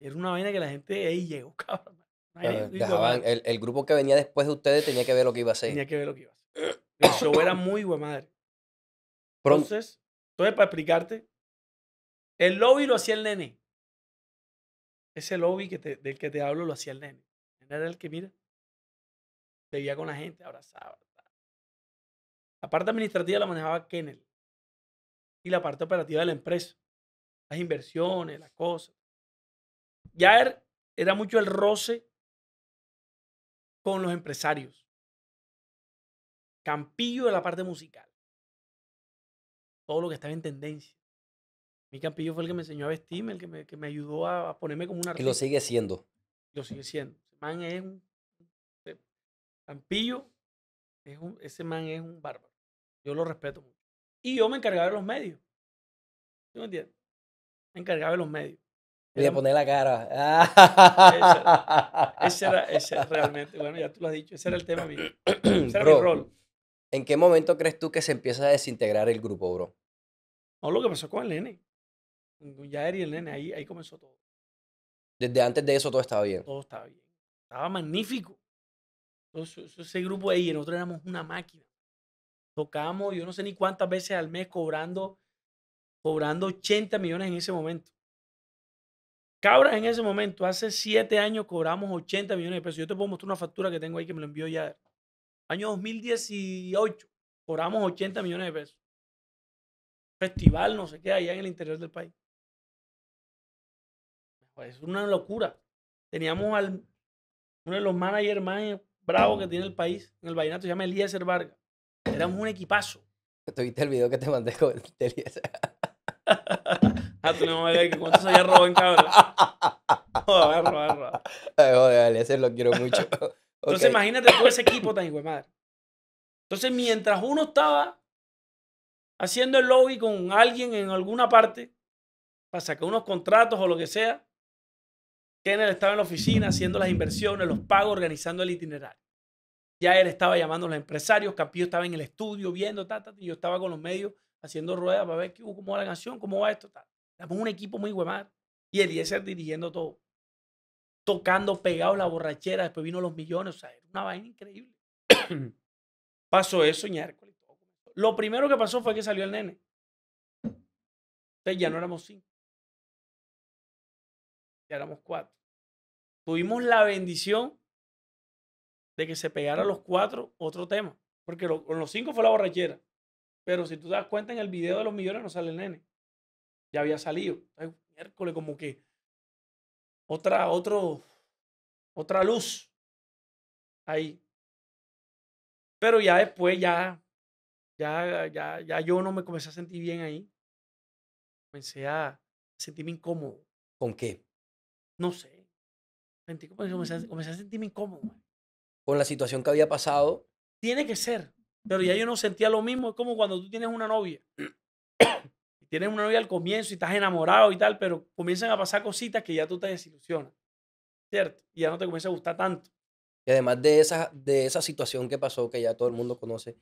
Era una vaina que la gente, ahí llegó, *laughs* cabrón. Ah". el, grupo que venía después de ustedes tenía que ver lo que iba a hacer. Tenía que ver lo que iba a hacer. *coughs* El show era muy buena madre. Entonces, entonces, para explicarte, el lobby lo hacía el nene. Ese lobby que del que te hablo lo hacía el nene. era el que, mira, bebía con la gente, abrazaba. La parte administrativa la manejaba Kennel. Y la parte operativa de la empresa. Las inversiones, las cosas ya er, era mucho el roce con los empresarios. Campillo de la parte musical. Todo lo que estaba en tendencia. Mi Campillo fue el que me enseñó a vestirme, el que me, que me ayudó a, ponerme como una... Artista. Y lo sigue siendo. Lo sigue siendo. Man es un... Eh, Campillo, es un, ese man es un bárbaro. Yo lo respeto mucho. Y yo me encargaba de los medios. ¿Tú me entiendes? Me encargaba de los medios voy a poner la cara. ese, era, realmente, bueno, ya tú lo has dicho, ese era el tema mío. *clears throat* Ese era bro, rol. ¿En qué momento crees tú que se empieza a desintegrar el grupo, bro? No, lo que pasó con el nene. Con Jader y el nene, ahí, ahí comenzó todo. Desde antes de eso todo estaba bien. Todo estaba bien. Estaba magnífico. ese grupo ahí, nosotros éramos una máquina. Tocamos, yo no sé ni cuántas veces al mes cobrando, cobrando 80 millones en ese momento. Cabras en ese momento, hace siete años cobramos 80 millones de pesos. Yo te puedo mostrar una factura que tengo ahí que me lo envió ya. Año 2018, cobramos 80 millones de pesos. Festival, no sé qué, allá en el interior del país. es una locura. Teníamos al uno de los managers más bravos que tiene el país, en el vallenato, se llama Eliezer Vargas. Éramos un equipazo. viste el video que te mandé con Eliezer. *laughs* lo quiero mucho. *laughs* Entonces, imagínate ese equipo tan Entonces, mientras uno estaba haciendo el lobby con alguien en alguna parte para sacar unos contratos o lo que sea, Kenneth estaba en la oficina haciendo las inversiones, los pagos, organizando el itinerario. Ya él estaba llamando a los empresarios, Capillo estaba en el estudio viendo, y yo estaba con los medios haciendo ruedas para ver cómo va la canción, cómo va esto, tal. Éramos pues, un equipo muy guemar. Y Eliezer dirigiendo todo. Tocando pegado la borrachera, después vino los millones. O sea, era una vaina increíble. *coughs* pasó eso, miércoles. Lo primero que pasó fue que salió el nene. Entonces ya no éramos cinco. Ya éramos cuatro. Tuvimos la bendición de que se pegara los cuatro otro tema. Porque con los cinco fue la borrachera. Pero si tú te das cuenta, en el video de los millones no sale el nene ya había salido. Ay, miércoles, como que otra, otro, otra luz ahí. Pero ya después, ya, ya, ya, ya yo no me comencé a sentir bien ahí. Comencé a sentirme incómodo. ¿Con qué? No sé. Mm. Comencé a, sentirme incómodo. Con la situación que había pasado. Tiene que ser. Pero ya mm. yo no sentía lo mismo. Es como cuando tú tienes una novia. *coughs* tienes una novia al comienzo y estás enamorado y tal, pero comienzan a pasar cositas que ya tú te desilusionas, ¿cierto? Y ya no te comienza a gustar tanto. Y además de esa, de esa situación que pasó, que ya todo el mundo conoce,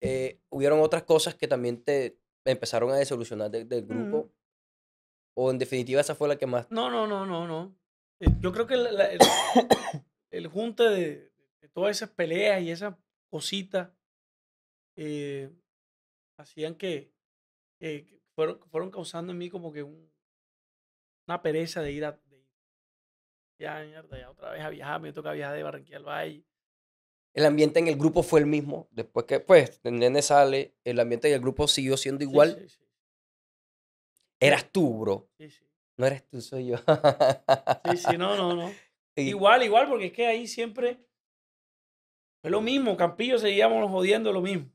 eh, hubieron otras cosas que también te empezaron a desilusionar del grupo. ¿O en definitiva esa fue la que más... No, no, no, no, no. Eh, yo creo que el, el, junte de, todas esas peleas y esas cositas eh, hacían que, fueron, causando en mí como que una pereza de ir a... De, ya, otra vez a viajar, me toca viajar de Barranquilla al Valle. El ambiente en el grupo fue el mismo. Después que, pues, el nene sale, el ambiente en el grupo siguió siendo igual. Eras tú, bro. No eres tú, soy yo. sí, sí, no, no, no. *laughs* Igual, igual, porque es que ahí siempre fue lo mismo. Campillo seguíamos jodiendo lo mismo.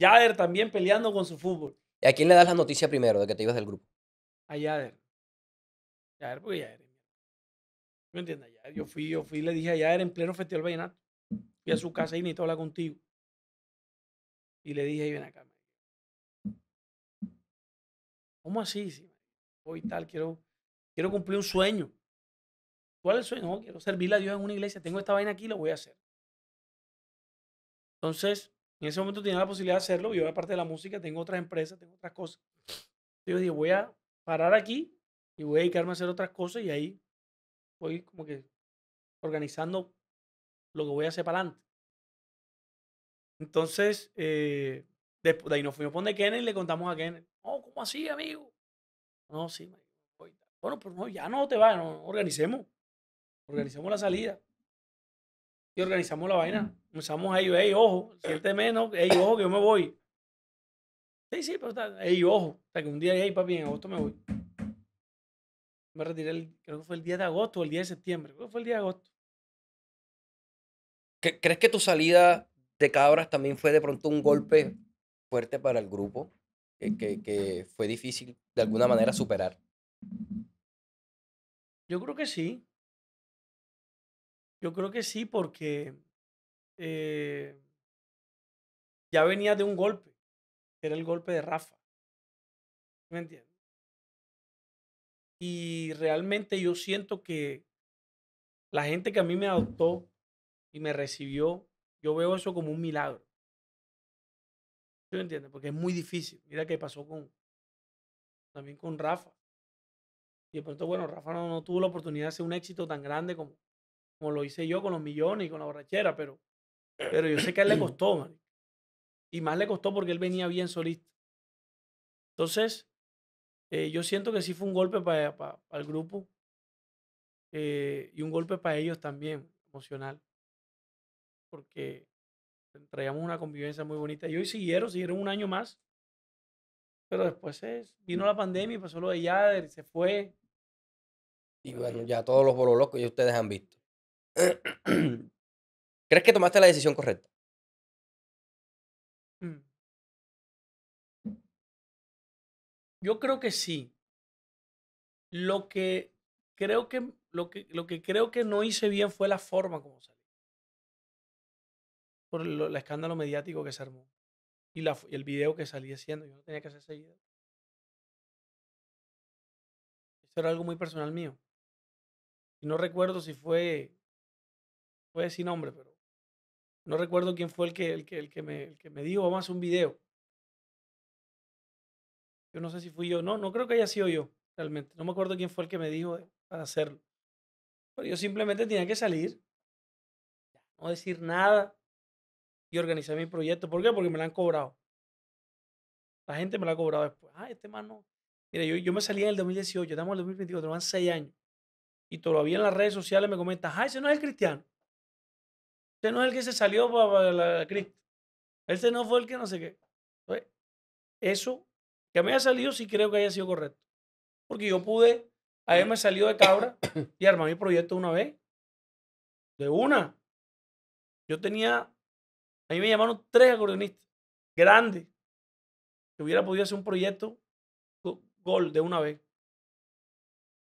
Jader también peleando con su fútbol a quién le das la noticia primero de que te ibas del grupo? A Yader. Yader, porque Yader. ¿Me entiendes? yo fui, yo fui, le dije a Yader en pleno Festival Vallenato. Fui a su casa y necesito hablar contigo. Y le dije, ven acá. ¿Cómo así? hoy tal, quiero, quiero cumplir un sueño. ¿Cuál es el sueño? No, quiero servirle a Dios en una iglesia. Tengo esta vaina aquí, lo voy a hacer. Entonces, en ese momento tenía la posibilidad de hacerlo. Yo, aparte de la música, tengo otras empresas, tengo otras cosas. Yo dije, voy a parar aquí y voy a dedicarme a hacer otras cosas y ahí voy como que organizando lo que voy a hacer para adelante. Entonces, eh, de, ahí nos fuimos poner Kenneth y le contamos a Kenneth. oh, ¿cómo así, amigo? No, sí, bueno, pues no, ya no te va, organicemos. Mm. Organicemos la salida y organizamos la vaina. Usamos ahí ahí, ojo, siete menos, Ey, ojo, que yo me voy. Sí, sí, pero está, ahí ojo. Hasta que un día, ahí papi, en agosto me voy. Me retiré, creo que fue el día de agosto o el día de septiembre, creo que fue el día de agosto. ¿Crees que tu salida de Cabras también fue de pronto un golpe fuerte para el grupo? que, que fue difícil de alguna manera superar. Yo creo que sí. Yo creo que sí, porque eh, ya venía de un golpe, que era el golpe de Rafa. ¿Me entiendes? Y realmente yo siento que la gente que a mí me adoptó y me recibió, yo veo eso como un milagro. me entiendes? Porque es muy difícil. Mira qué pasó con también con Rafa. Y de pronto, bueno, Rafa no, no tuvo la oportunidad de hacer un éxito tan grande como, como lo hice yo con los millones y con la borrachera, pero, pero yo sé que a él le *clears throat* costó, Y más le costó porque él venía bien solista. Entonces, eh, yo siento que sí fue un golpe para el grupo eh, y un golpe para ellos también, emocional. Porque traíamos una convivencia muy bonita. Y hoy siguieron, siguieron un año más. Pero después vino la pandemia y pasó lo de Yader, se fue. Y bueno, ya todos los bololocos que ustedes han visto. *clears throat* ¿Crees que tomaste la decisión correcta? Mm. Yo creo que sí. Lo que creo que lo que, lo que creo que no hice bien fue la forma como salí. Por el escándalo mediático que se armó. Y, la, el video que salí haciendo. Yo no tenía que hacer ese video. Eso era algo muy personal mío. no recuerdo si fue Puede decir nombre, pero no recuerdo quién fue el que, el que, el que, me, el que me dijo, vamos a hacer un video. Yo no sé si fui yo, no, no creo que haya sido yo, realmente. No me acuerdo quién fue el que me dijo eh, para hacerlo. Pero yo simplemente tenía que salir, no decir nada y organizar mi proyecto. ¿Por qué? Porque me lo han cobrado. La gente me la ha cobrado después. Ah, este man no. Mira, yo, yo me salí en el 2018, estamos en el 2024, van seis años. Y todavía en las redes sociales me comentan, ah, ese no es el cristiano. Este no es el que se salió para la crisis. Ese no fue el que no sé qué. eso que me ha salido sí creo que haya sido correcto. Porque yo pude, a él me salió de cabra *coughs* y armé mi proyecto de una vez. De una. Yo tenía, a mí me llamaron tres acordeonistas grandes que hubiera podido hacer un proyecto gol de una vez.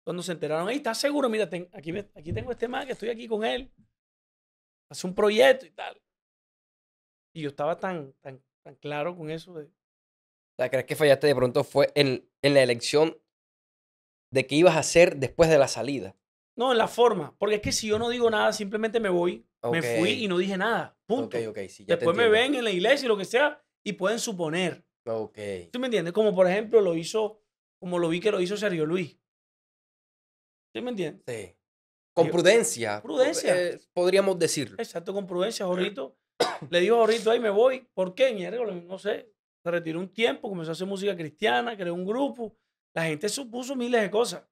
Cuando se enteraron, ahí está seguro, mira, aquí, aquí tengo este man que estoy aquí con él hace un proyecto y tal. Y yo estaba tan, tan, tan claro con eso. De... ¿crees que fallaste de pronto fue en, en la elección de qué ibas a hacer después de la salida? No, en la forma. Porque es que si yo no digo nada, simplemente me voy. Me fui y no dije nada. Punto. Después me ven en la iglesia y lo que sea y pueden suponer. ¿Tú me entiendes? Como por ejemplo lo hizo, como lo vi que lo hizo Sergio Luis. ¿Tú me entiendes? Sí. Con prudencia. Prudencia. Eh, podríamos decirlo. Exacto, con prudencia, Jorrito. le dijo a Jorrito, ahí me voy. ¿Por qué? no sé. Se retiró un tiempo, comenzó a hacer música cristiana, creó un grupo. La gente supuso miles de cosas.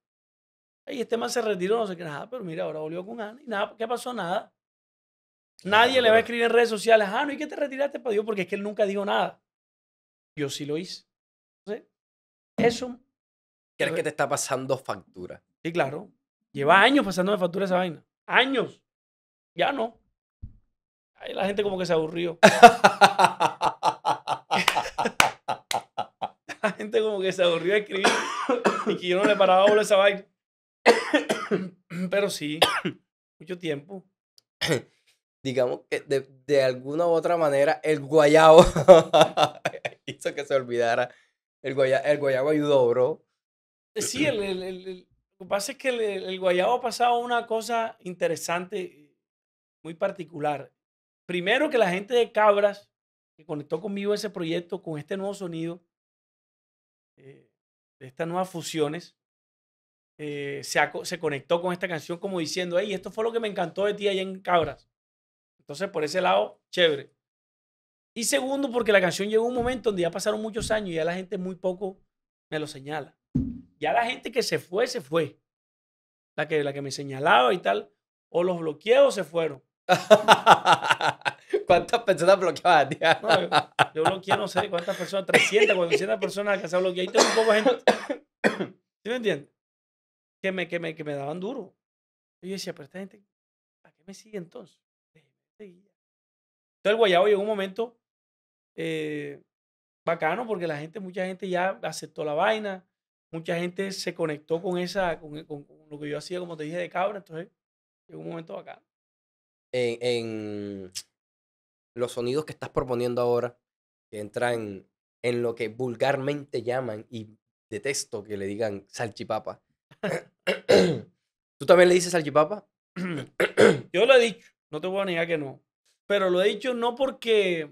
Y este man se retiró, no sé qué, nada, pero mira, ahora volvió con Ana. Y nada, ¿qué pasó? Nada. Nadie le va a escribir en redes sociales, ah, no, ¿y qué te retiraste para Dios? Porque es que él nunca dijo nada. Yo sí lo hice. Entonces, eso. ¿Crees que te está pasando factura? Sí, claro. Lleva años pasando de factura esa vaina. Años. Ya no. Ahí la gente como que se aburrió. *laughs* la gente como que se aburrió de escribir y que yo no le paraba a esa vaina. *coughs* Pero sí, mucho tiempo. *coughs* Digamos que de, alguna u otra manera el guayabo *laughs* hizo que se olvidara. El, el guayabo ayudó, bro. Sí, el, que pasa es que el, guayabo ha pasado una cosa interesante, muy particular. Primero que la gente de Cabras, que conectó conmigo ese proyecto, con este nuevo sonido, eh, de estas nuevas fusiones, eh, se, se, conectó con esta canción como diciendo, hey, esto fue lo que me encantó de ti allá en Cabras. Entonces, por ese lado, chévere. Y segundo, porque la canción llegó a un momento donde ya pasaron muchos años y ya la gente muy poco me lo señala. Ya la gente que se fue, se fue. La que, la que me señalaba y tal. O los bloqueos se fueron. *laughs* ¿Cuántas personas bloqueaban? No, yo, yo no sé cuántas personas, 300, 400 personas que se bloqueé. Ahí un poco gente. *coughs* ¿Sí me entiendes? Que me, que me, que me daban duro. yo decía, pero esta gente, ¿a qué me sigue entonces? Entonces el Guayabo llegó un momento eh, bacano porque la gente, mucha gente ya aceptó la vaina mucha gente se conectó con esa, con, lo que yo hacía, como te dije, de cabra. Entonces, llegó un momento acá. En, los sonidos que estás proponiendo ahora, que entran en lo que vulgarmente llaman y detesto que le digan salchipapa. *coughs* ¿Tú también le dices salchipapa? *coughs* yo lo he dicho, no te voy negar que no. Pero lo he dicho no porque,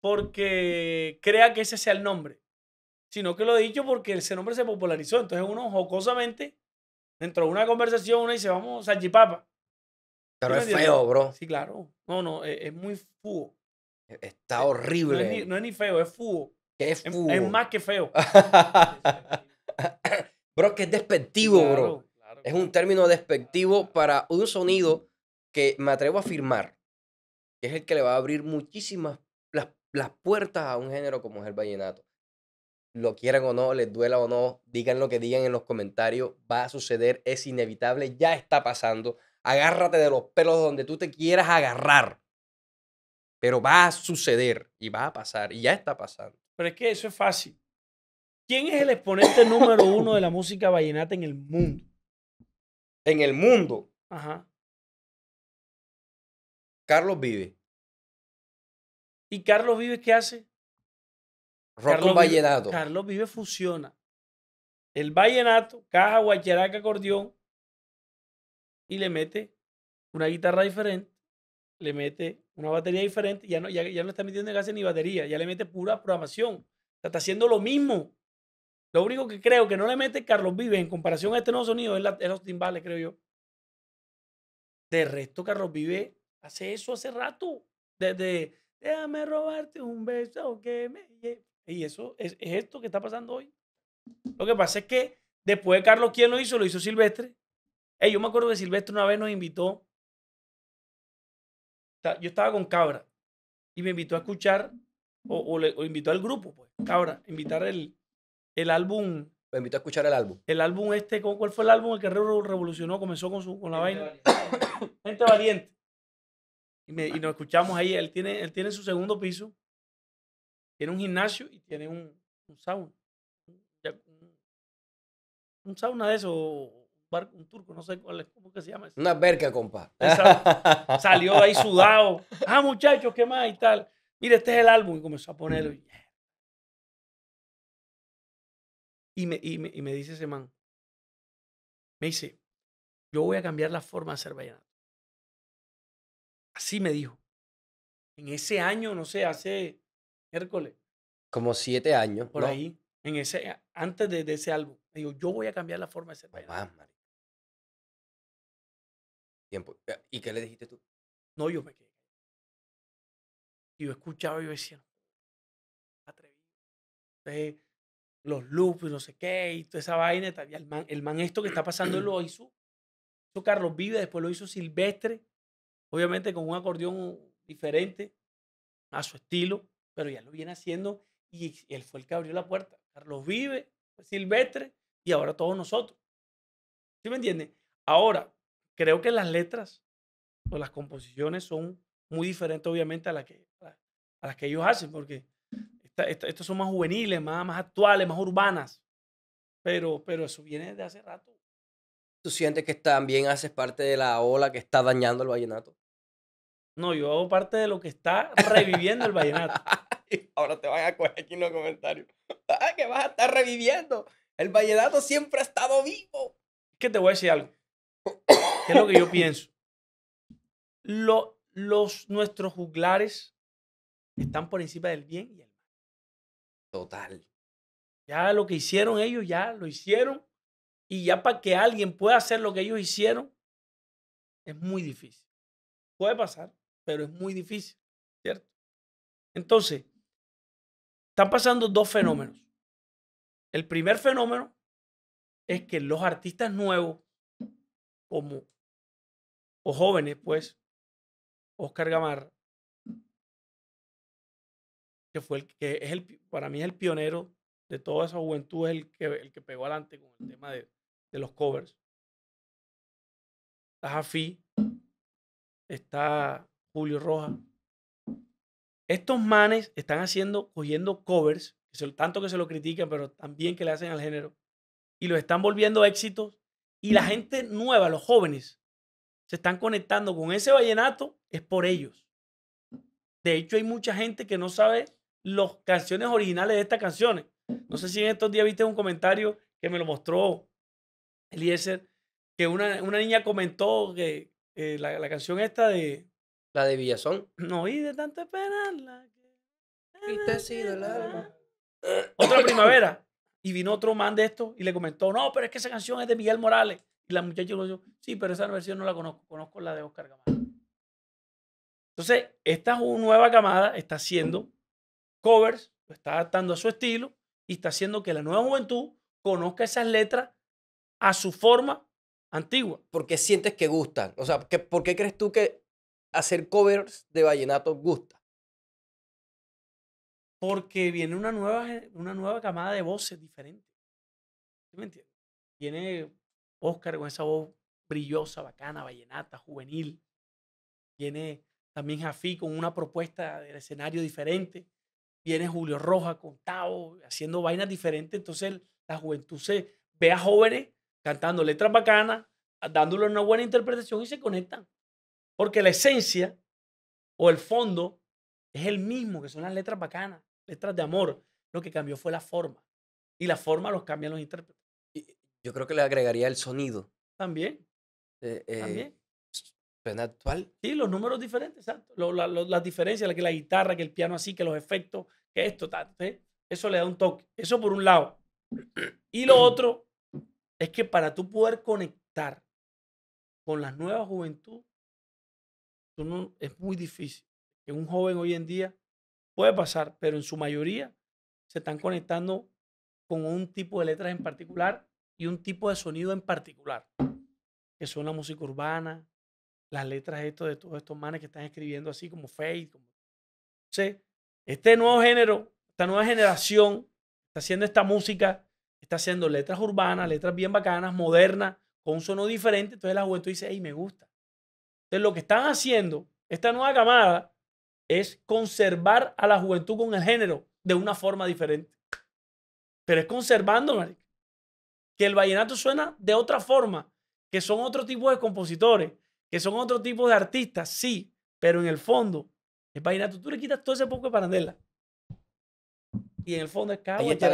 porque crea que ese sea el nombre sino que lo he dicho porque ese nombre se popularizó. Entonces uno jocosamente, dentro de una conversación, uno dice, vamos, salchipapa. Pero es feo, bro. Sí, claro. No, no, e, es, muy fugo. E, está eh, horrible. No es, ni, feo, es fugo. es más que feo. *laughs* bro, que es despectivo, bro. es un término despectivo para un sonido que me atrevo a afirmar que es el que le va a abrir muchísimas las puertas a un género como es el vallenato lo quieran o no, les duela o no, digan lo que digan en los comentarios, va a suceder, es inevitable, ya está pasando. Agárrate de los pelos donde tú te quieras agarrar. Pero va a suceder y va a pasar y ya está pasando. Pero es que eso es fácil. ¿Quién es el exponente número uno de la música vallenata en el mundo? En el mundo. Ajá. Carlos Vive. ¿Y Carlos Vives qué hace? Carlos vallenato. Carlos Vive fusiona el vallenato, caja, guacharaca, acordeón y le mete una guitarra diferente, le mete una batería diferente, ya no, ya, ya no está metiendo gases ni batería, ya le mete pura programación. está haciendo lo mismo. Lo único que creo que no le mete Carlos Vive en comparación a este nuevo sonido es, los timbales, creo yo. De resto, Carlos Vive hace eso hace rato. Desde, déjame robarte un beso que me... Y eso es, esto que está pasando hoy. Lo que pasa es que después de Carlos, ¿quién lo hizo? Lo hizo Silvestre. yo me acuerdo que Silvestre una vez nos invitó. Yo estaba con Cabra y me invitó a escuchar, o, le, invitó al grupo, pues, Cabra, invitar el, el álbum. Me invitó a escuchar el álbum. El álbum este, ¿cuál fue el álbum? El que revolucionó, comenzó con, su, con la vaina. Gente valiente. Y, me, y, nos escuchamos ahí. Él tiene, él tiene su segundo piso tiene un gimnasio y tiene un, un sauna. Un, sauna de eso, un, turco, no sé cuál es, cómo que se llama Una verga, compa. salió ahí *laughs* sudado. Ah, muchachos, ¿qué más? Y tal. Mire, este es el álbum. Y comenzó a ponerlo. Y me, y me, dice ese man. Me dice, yo voy a cambiar la forma de hacer vallenato. Así me dijo. En ese año, no sé, hace Hércules. Como siete años. Por ahí, en ese, antes de, ese álbum. Digo, yo voy a cambiar la forma de ser Mamá, Tiempo. Eh, ¿Y qué le dijiste tú? No, yo me quedé. Y yo escuchaba y yo decía, atrevido. Entonces, los loops, no sé qué, y toda esa vaina. el, man, el man esto que está pasando *clears throat* lo hizo, hizo Carlos Vive, después lo hizo Silvestre, obviamente con un acordeón diferente a su estilo pero ya lo viene haciendo y él fue el que abrió la puerta. Carlos Vive, pues, Silvestre y ahora todos nosotros. ¿Sí me entiende? Ahora, creo que las letras o las composiciones son muy diferentes, obviamente, a las que, a las que ellos hacen, porque esta, estos son más juveniles, más, más actuales, más urbanas. Pero, pero eso viene de hace rato. ¿Tú sientes que también haces parte de la ola que está dañando el vallenato? No, yo hago parte de lo que está reviviendo el vallenato. *laughs* Ahora te van a coger aquí en los comentarios. Ah, que vas a estar reviviendo. El vallenato siempre ha estado vivo. Que te voy a decir algo. *coughs* ¿Qué es lo que yo pienso? los, nuestros juglares están por encima del bien y el mal. Total. Ya lo que hicieron ellos, ya lo hicieron. Y ya para que alguien pueda hacer lo que ellos hicieron, es muy difícil. Puede pasar pero es muy difícil, ¿cierto? Entonces, están pasando dos fenómenos. El primer fenómeno es que los artistas nuevos, como o jóvenes, pues, Oscar Gamarra, que fue el que es el, para mí es el pionero de toda esa juventud, es el que, el que pegó adelante con el tema de, de los covers. Está Jafi, está Julio Rojas. Estos manes están haciendo, cogiendo covers, tanto que se lo critican, pero también que le hacen al género, y los están volviendo éxitos. Y la gente nueva, los jóvenes, se están conectando con ese vallenato, es por ellos. De hecho, hay mucha gente que no sabe las canciones originales de estas canciones. No sé si en estos días viste un comentario que me lo mostró Eliezer, que una, niña comentó que eh, la, la, canción esta de la de Villazón. *clears throat* No y de tanto esperarla. Y te ha sido el alma. *clears throat* Otra primavera. Y vino otro man de esto y le comentó, no, pero es que esa canción es de Miguel Morales. Y la muchacha lo dijo, sí, pero esa versión no la conozco, conozco la de Oscar Camada Entonces, esta nueva camada está haciendo covers, lo está adaptando a su estilo y está haciendo que la nueva juventud conozca esas letras a su forma antigua. ¿Por qué sientes que gustan? O sea, ¿por qué crees tú que hacer covers de vallenato gusta? Porque viene una nueva, una nueva camada de voces diferentes. me entiendes? Viene Oscar con esa voz brillosa, bacana, vallenata, juvenil. Viene también Jafí con una propuesta del escenario diferente. Viene Julio Roja con Tavo haciendo vainas diferentes. Entonces la juventud se ve a jóvenes cantando letras bacanas, dándole una buena interpretación y se conectan. Porque la esencia o el fondo es el mismo, que son las letras bacanas, letras de amor. Lo que cambió fue la forma. Y la forma los cambian los intérpretes. Yo creo que le agregaría el sonido. También. Eh, eh, También. Suena actual. Sí, los números diferentes, exacto. la, las diferencias, que la guitarra, que el piano así, que los efectos, que esto, tal. ¿eh? Eso le da un toque. Eso por un lado. *clears throat* Y lo *clears throat* otro es que para tú poder conectar con la nueva juventud, es muy difícil que un joven hoy en día puede pasar, pero en su mayoría se están conectando con un tipo de letras en particular y un tipo de sonido en particular, que son la música urbana, las letras esto de todos estos manes que están escribiendo así como fade Como... este nuevo género, esta nueva generación está haciendo esta música, está haciendo letras urbanas, letras bien bacanas, modernas, con un sonido diferente, entonces la juventud dice, hey, me gusta. Entonces, lo que están haciendo esta nueva camada es conservar a la juventud con el género de una forma diferente. Pero es conservando, marica. Que el vallenato suena de otra forma, que son otro tipo de compositores, que son otro tipo de artistas, sí, pero en el fondo, el vallenato, tú le quitas todo ese poco de parandela. Y en el fondo es cada Ahí la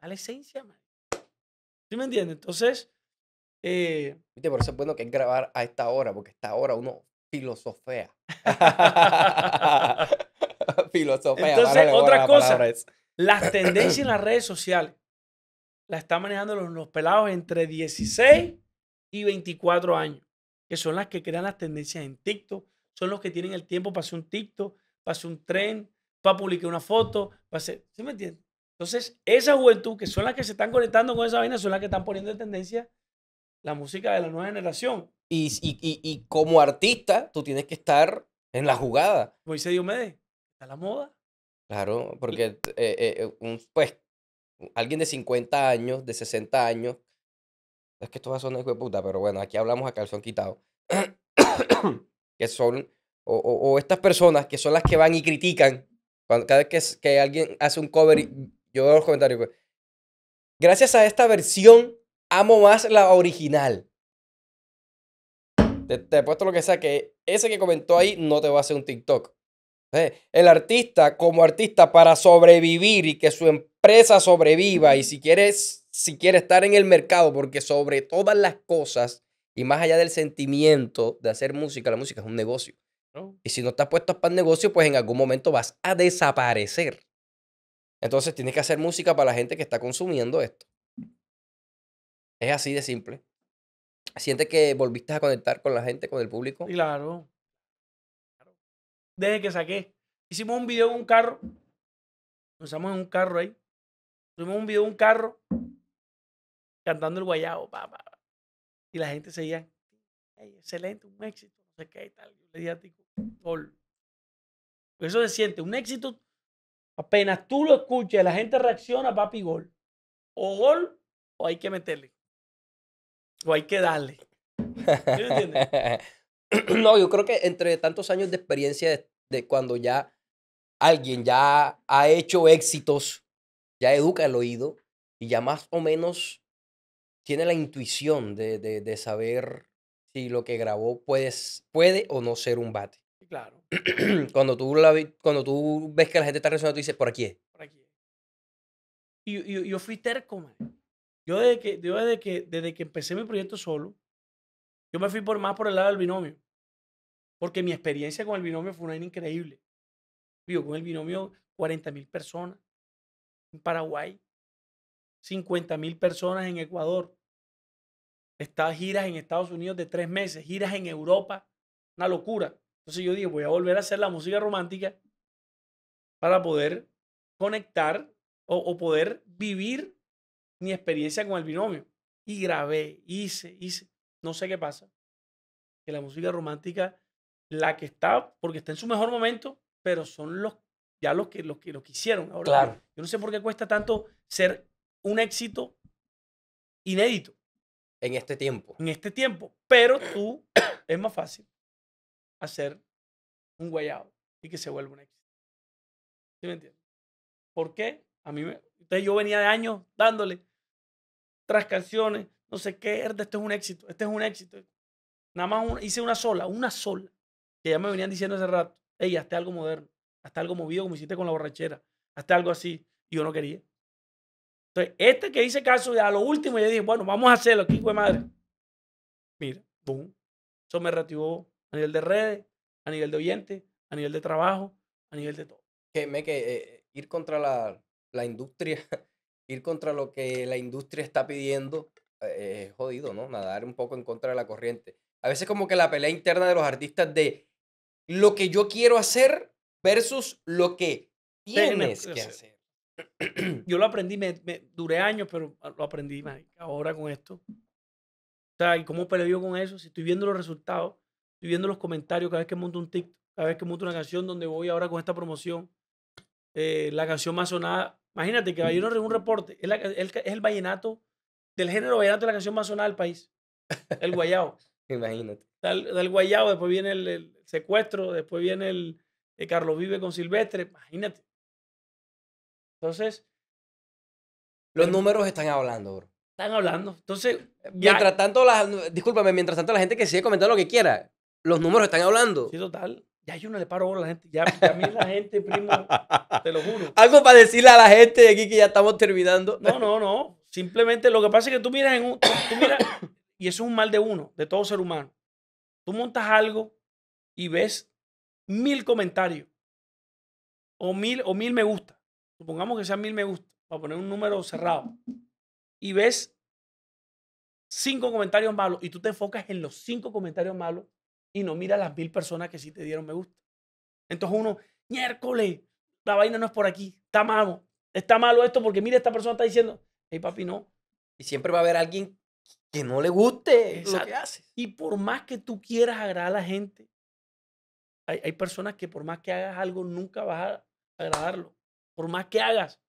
A la esencia, man. ¿Sí me entiendes? Entonces, eh, por eso es bueno que es grabar a esta hora, porque a esta hora uno filosofea. *laughs* *laughs* filosofea. Entonces, otra cosa, las tendencias en las *clears throat* redes sociales las están manejando los, pelados entre 16 y 24 años, que son las que crean las tendencias en TikTok, son los que tienen el tiempo para hacer un TikTok, para hacer un tren, para publicar una foto, para hacer, ¿sí me entiendes? Entonces, esa juventud, que son las que se están conectando con esa vaina, son las que están poniendo en tendencia la música de la nueva generación. Y, y, y, como artista, tú tienes que estar en la jugada. Moisés Diomedes, está la moda. Claro, porque eh, eh, eh, pues alguien de 50 años, de 60 años, es que esto va a de puta, pero bueno, aquí hablamos a calzón quitado, *coughs* que son, o, estas personas que son las que van y critican, cada vez que, que alguien hace un cover, yo veo los comentarios, pues, gracias a esta versión amo más la original. Te, he puesto lo que sea, que ese que comentó ahí no te va a hacer un TikTok. El artista, como artista, para sobrevivir y que su empresa sobreviva, y si quieres, si quiere estar en el mercado, porque sobre todas las cosas, y más allá del sentimiento de hacer música, la música es un negocio. Y si no estás puesto para el negocio, pues en algún momento vas a desaparecer. Entonces tienes que hacer música para la gente que está consumiendo esto. Es así de simple. Sientes que volviste a conectar con la gente, con el público. Claro. Desde que saqué. Hicimos un video en un carro. Usamos en un carro ahí. Tuvimos un video en un carro cantando el guayabo. Y la gente seguía. excelente, un éxito. No sé qué tal. le Gol. Eso se siente. Un éxito Apenas tú lo escuches, la gente reacciona, papi, gol. O gol, o hay que meterle hay que darle. *laughs* no, yo creo que entre tantos años de experiencia de, cuando ya alguien ya ha hecho éxitos, ya educa el oído y ya más o menos tiene la intuición de, de, saber si lo que grabó puede, puede o no ser un bate. Claro. *clears throat* cuando, tú cuando tú ves que la gente está resonando, tú dices, por aquí es. Por aquí Y yo, fui terco, yo desde que, desde que, desde que empecé mi proyecto solo, yo me fui por más por el lado del binomio. Porque mi experiencia con el binomio fue una increíble. Vivo con el binomio 40 mil personas en Paraguay, 50 mil personas en Ecuador, Estaba giras en Estados Unidos de tres meses, giras en Europa, una locura. Entonces yo dije, voy a volver a hacer la música romántica para poder conectar o poder vivir mi experiencia con el binomio. Y grabé, hice, hice. No sé qué pasa. Que la música romántica, la que está, porque está en su mejor momento, pero son los ya los que los que lo quisieron. Ahora, claro. Yo no sé por qué cuesta tanto ser un éxito inédito. En este tiempo. En este tiempo. Pero tú es más fácil hacer un guayado y que se vuelva un éxito. ¿Sí me entiendes? ¿Por qué? A mí me, entonces yo venía de años dándole tras canciones, no sé qué, Esto es un éxito, este es un éxito. Nada más hice una sola, una sola, que ya me venían diciendo hace rato, hey, hazte algo moderno, hazte algo movido como hiciste con la borrachera, hazte algo así, y yo no quería. Entonces, este que hice caso, a lo último yo dije, bueno, vamos a hacerlo aquí, güey madre. Mira, boom. Eso me reactivó a nivel de redes, a nivel de oyentes, a nivel de trabajo, a nivel de todo. Que me que eh, ir contra la, la industria, *laughs* ir contra lo que la industria está pidiendo eh, es jodido, ¿no? Nadar un poco en contra de la corriente. A veces como que la pelea interna de los artistas de lo que yo quiero hacer versus lo que tienes que hacer. *clears throat* Yo lo aprendí, me, duré años, pero ah, lo aprendí ahora con esto. O sea, ¿y cómo peleo con eso? Si estoy viendo los resultados, estoy viendo los comentarios cada vez que monto un TikTok, cada vez que monto una canción donde voy ahora con esta promoción, eh, la canción más sonada Imagínate que hay un reporte es, es, el vallenato, del género vallenato, la canción más sonada del país. El guayao. *laughs* Imagínate. Del, del, guayao, después viene el, secuestro, después viene el, eh, Carlos Vive con Silvestre. Imagínate. Entonces. Los em, números están hablando, bro. Están hablando. Entonces. Mientras tanto, la, discúlpame, mientras tanto, la gente que sigue comentando lo que quiera, los números están hablando. Sí, total. Ya yo no le paro a la gente. Ya, a mí la gente, primo, te lo juro. *laughs* Algo para decirle a la gente de aquí que ya estamos terminando. No, no, no. Simplemente lo que pasa es que tú miras en un. y eso es un mal de uno, de todo ser humano. Tú montas algo y ves mil comentarios. O mil, o mil me gusta. Supongamos que sean mil me gusta. Para poner un número cerrado. Y ves cinco comentarios malos y tú te enfocas en los cinco comentarios malos y no mira las mil personas que sí te dieron me gusta. Entonces uno, miércoles, la vaina no es por aquí, está malo, está malo esto porque mira, esta persona está diciendo, hey papi, no. Y siempre va a haber alguien que no le guste que Y por más que tú quieras agradar a la gente, hay, personas que por más que hagas algo, nunca vas a agradarlo. Por más que hagas.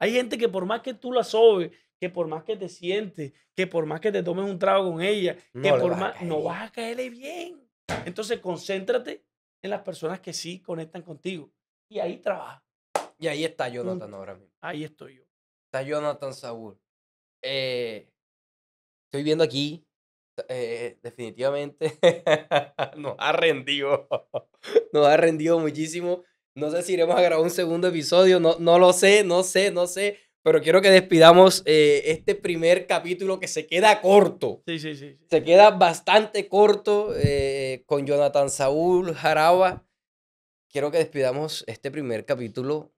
Hay gente que por más que tú la sobes, que por más que te sientes, que por más que te tomes un trago con ella, que por más, no vas a caerle bien. Entonces, concéntrate en las personas que sí conectan contigo. Y ahí trabaja. Y ahí está Jonathan ahora mismo. Ahí estoy yo. Está Jonathan Saúl. Eh, estoy viendo aquí. Eh, definitivamente *laughs* nos ha rendido. *laughs* nos ha rendido muchísimo. No sé si iremos a grabar un segundo episodio. No, no lo sé, no sé, no sé pero quiero que despidamos eh, este primer capítulo que se queda corto. Sí, sí, sí. Se queda bastante corto eh, con Jonathan Saúl Jaraba. Quiero que despidamos este primer capítulo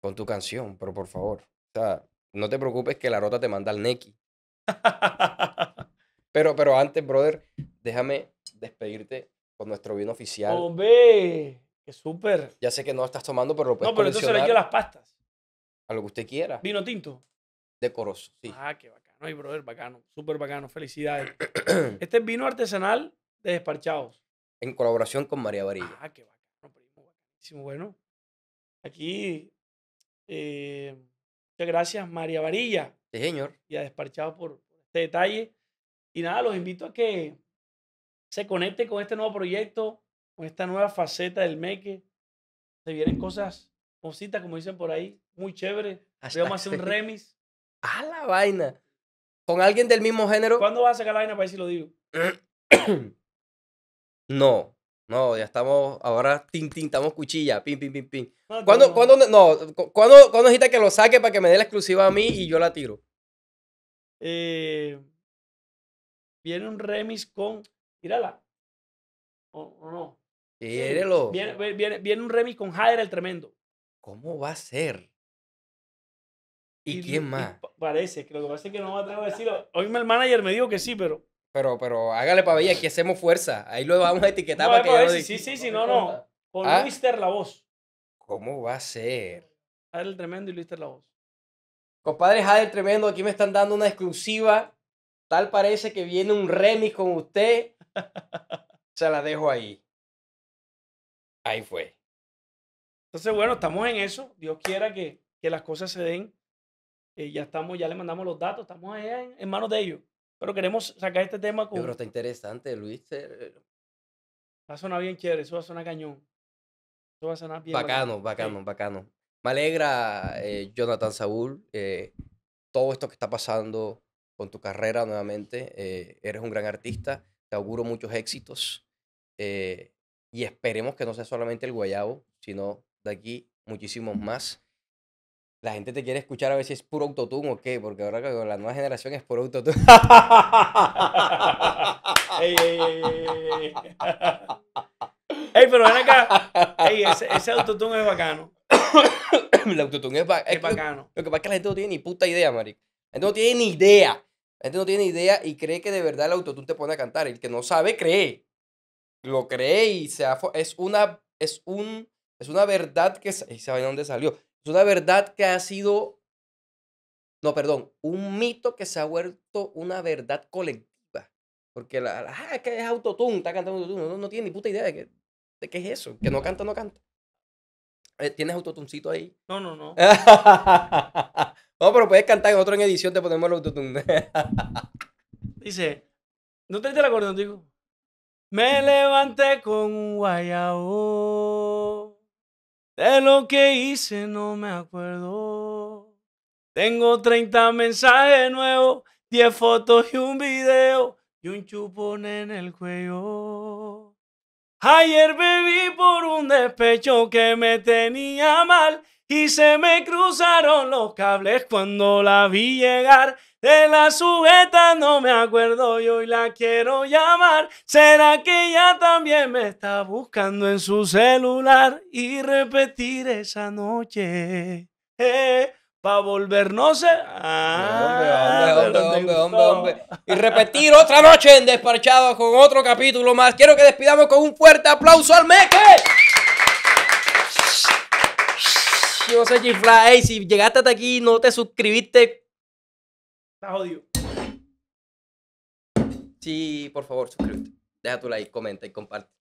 con tu canción, pero por favor. O sea, no te preocupes que la rota te manda al Neki. *laughs* pero, pero antes, brother, déjame despedirte con nuestro vino oficial. ¡Hombre! ¡Qué súper! Ya sé que no estás tomando, pero lo puedes No, pero entonces le quiero las pastas a lo que usted quiera. Vino tinto. Decoroso, sí. Ah, qué bacano. Ay, brother, bacano. Súper bacano. Felicidades. *clears throat* este es vino artesanal de Desparchados. En colaboración con María Varilla. Ah, qué bacano, Bueno, aquí. Eh, muchas gracias, María Varilla. Sí, señor. Y a Desparchados por este detalle. Y nada, los invito a que se conecten con este nuevo proyecto, con esta nueva faceta del Meque. Se vienen cosas, cositas, como dicen por ahí, muy chévere. Vamos a hacer un remis. A la vaina! ¿Con alguien del mismo género? ¿Cuándo vas a sacar la vaina para ver si lo digo? *clears throat* no, no, ya estamos, ahora tin, estamos cuchilla, pin, pin, pin, pin. ¿Cuándo, ¿cuándo, no, ¿cuándo, necesita que lo saque para que me dé la exclusiva a mí y yo la tiro? Eh, viene un remis con, tírala, o, o no. Tírelo. Viene, viene, viene, un remis con Jader el Tremendo. ¿Cómo va a ser? ¿Y, quién más? parece, que lo que pasa es que no me atrevo a decirlo. Hoy el manager me dijo que sí, pero. Pero, pero hágale para ver, aquí hacemos fuerza. Ahí lo vamos a etiquetar para que. sí, sí, sí, sí, no, no. Con ¿Ah? la voz. ¿Cómo va a ser? Jader el Tremendo y Luis la voz. Compadre Jader Tremendo, aquí me están dando una exclusiva. Tal parece que viene un remix con usted. *laughs* Se la dejo ahí. Ahí fue. Entonces, bueno, estamos en eso. Dios quiera que, que las cosas se den. Eh, ya estamos, ya le mandamos los datos, estamos en, manos de ellos. Pero queremos sacar este tema con... Pero está interesante, Luis. Eh, eh. Va a sonar bien chévere, eso va a sonar cañón. Eso va a sonar bien. Bacano, bacano, bacano. Me alegra, Jonathan Saúl, todo esto que está pasando con tu carrera nuevamente. eres un gran artista, te auguro muchos éxitos y esperemos que no sea solamente el Guayabo, sino de aquí muchísimos más. La gente te quiere escuchar a ver si es puro autotune o qué, porque ahora que la nueva generación es puro autotune. *laughs* *laughs* ey, pero ven acá. Ey, ese, ese autotune es bacano. *coughs* el autotune es, bacano. Lo, que pasa es que la gente no tiene ni puta idea, marico. La gente no tiene ni idea. La gente no tiene ni idea y cree que de verdad el autotune te pone a cantar. El que no sabe, cree. Lo cree y se es una, es un, es una verdad que... ¿Y sabe dónde salió? Es una verdad que ha sido, no, perdón, un mito que se ha vuelto una verdad colectiva. Porque la, ah, es que es autotune, está cantando autotune. No, tiene ni puta idea de, que, de qué es eso. Que no canta, no canta. Eh, ¿Tienes autotuncito ahí? No, no, no. *laughs* no, pero puedes cantar en otro en edición, te ponemos el autotune. *laughs* Dice, ¿no te el acordeón, digo? Me levanté con un guayabo de lo que hice no me acuerdo. Tengo 30 mensajes nuevos, 10 fotos y un video y un chupón en el cuello. Ayer bebí por un despecho que me tenía mal y se me cruzaron los cables cuando la vi llegar. De la sujeta no me acuerdo yo y la quiero llamar. ¿Será que ella también me está buscando en su celular? Y repetir esa noche. Eh, para volvernos hombre, ah, hombre, hombre, Y repetir otra noche en Despachado con otro capítulo más. Quiero que despidamos con un fuerte aplauso al Meque. Yo sé chiflar. Ey, si llegaste hasta aquí y no te suscribiste, ¡La odio! Sí, por favor, suscríbete. Deja tu like, comenta y comparte.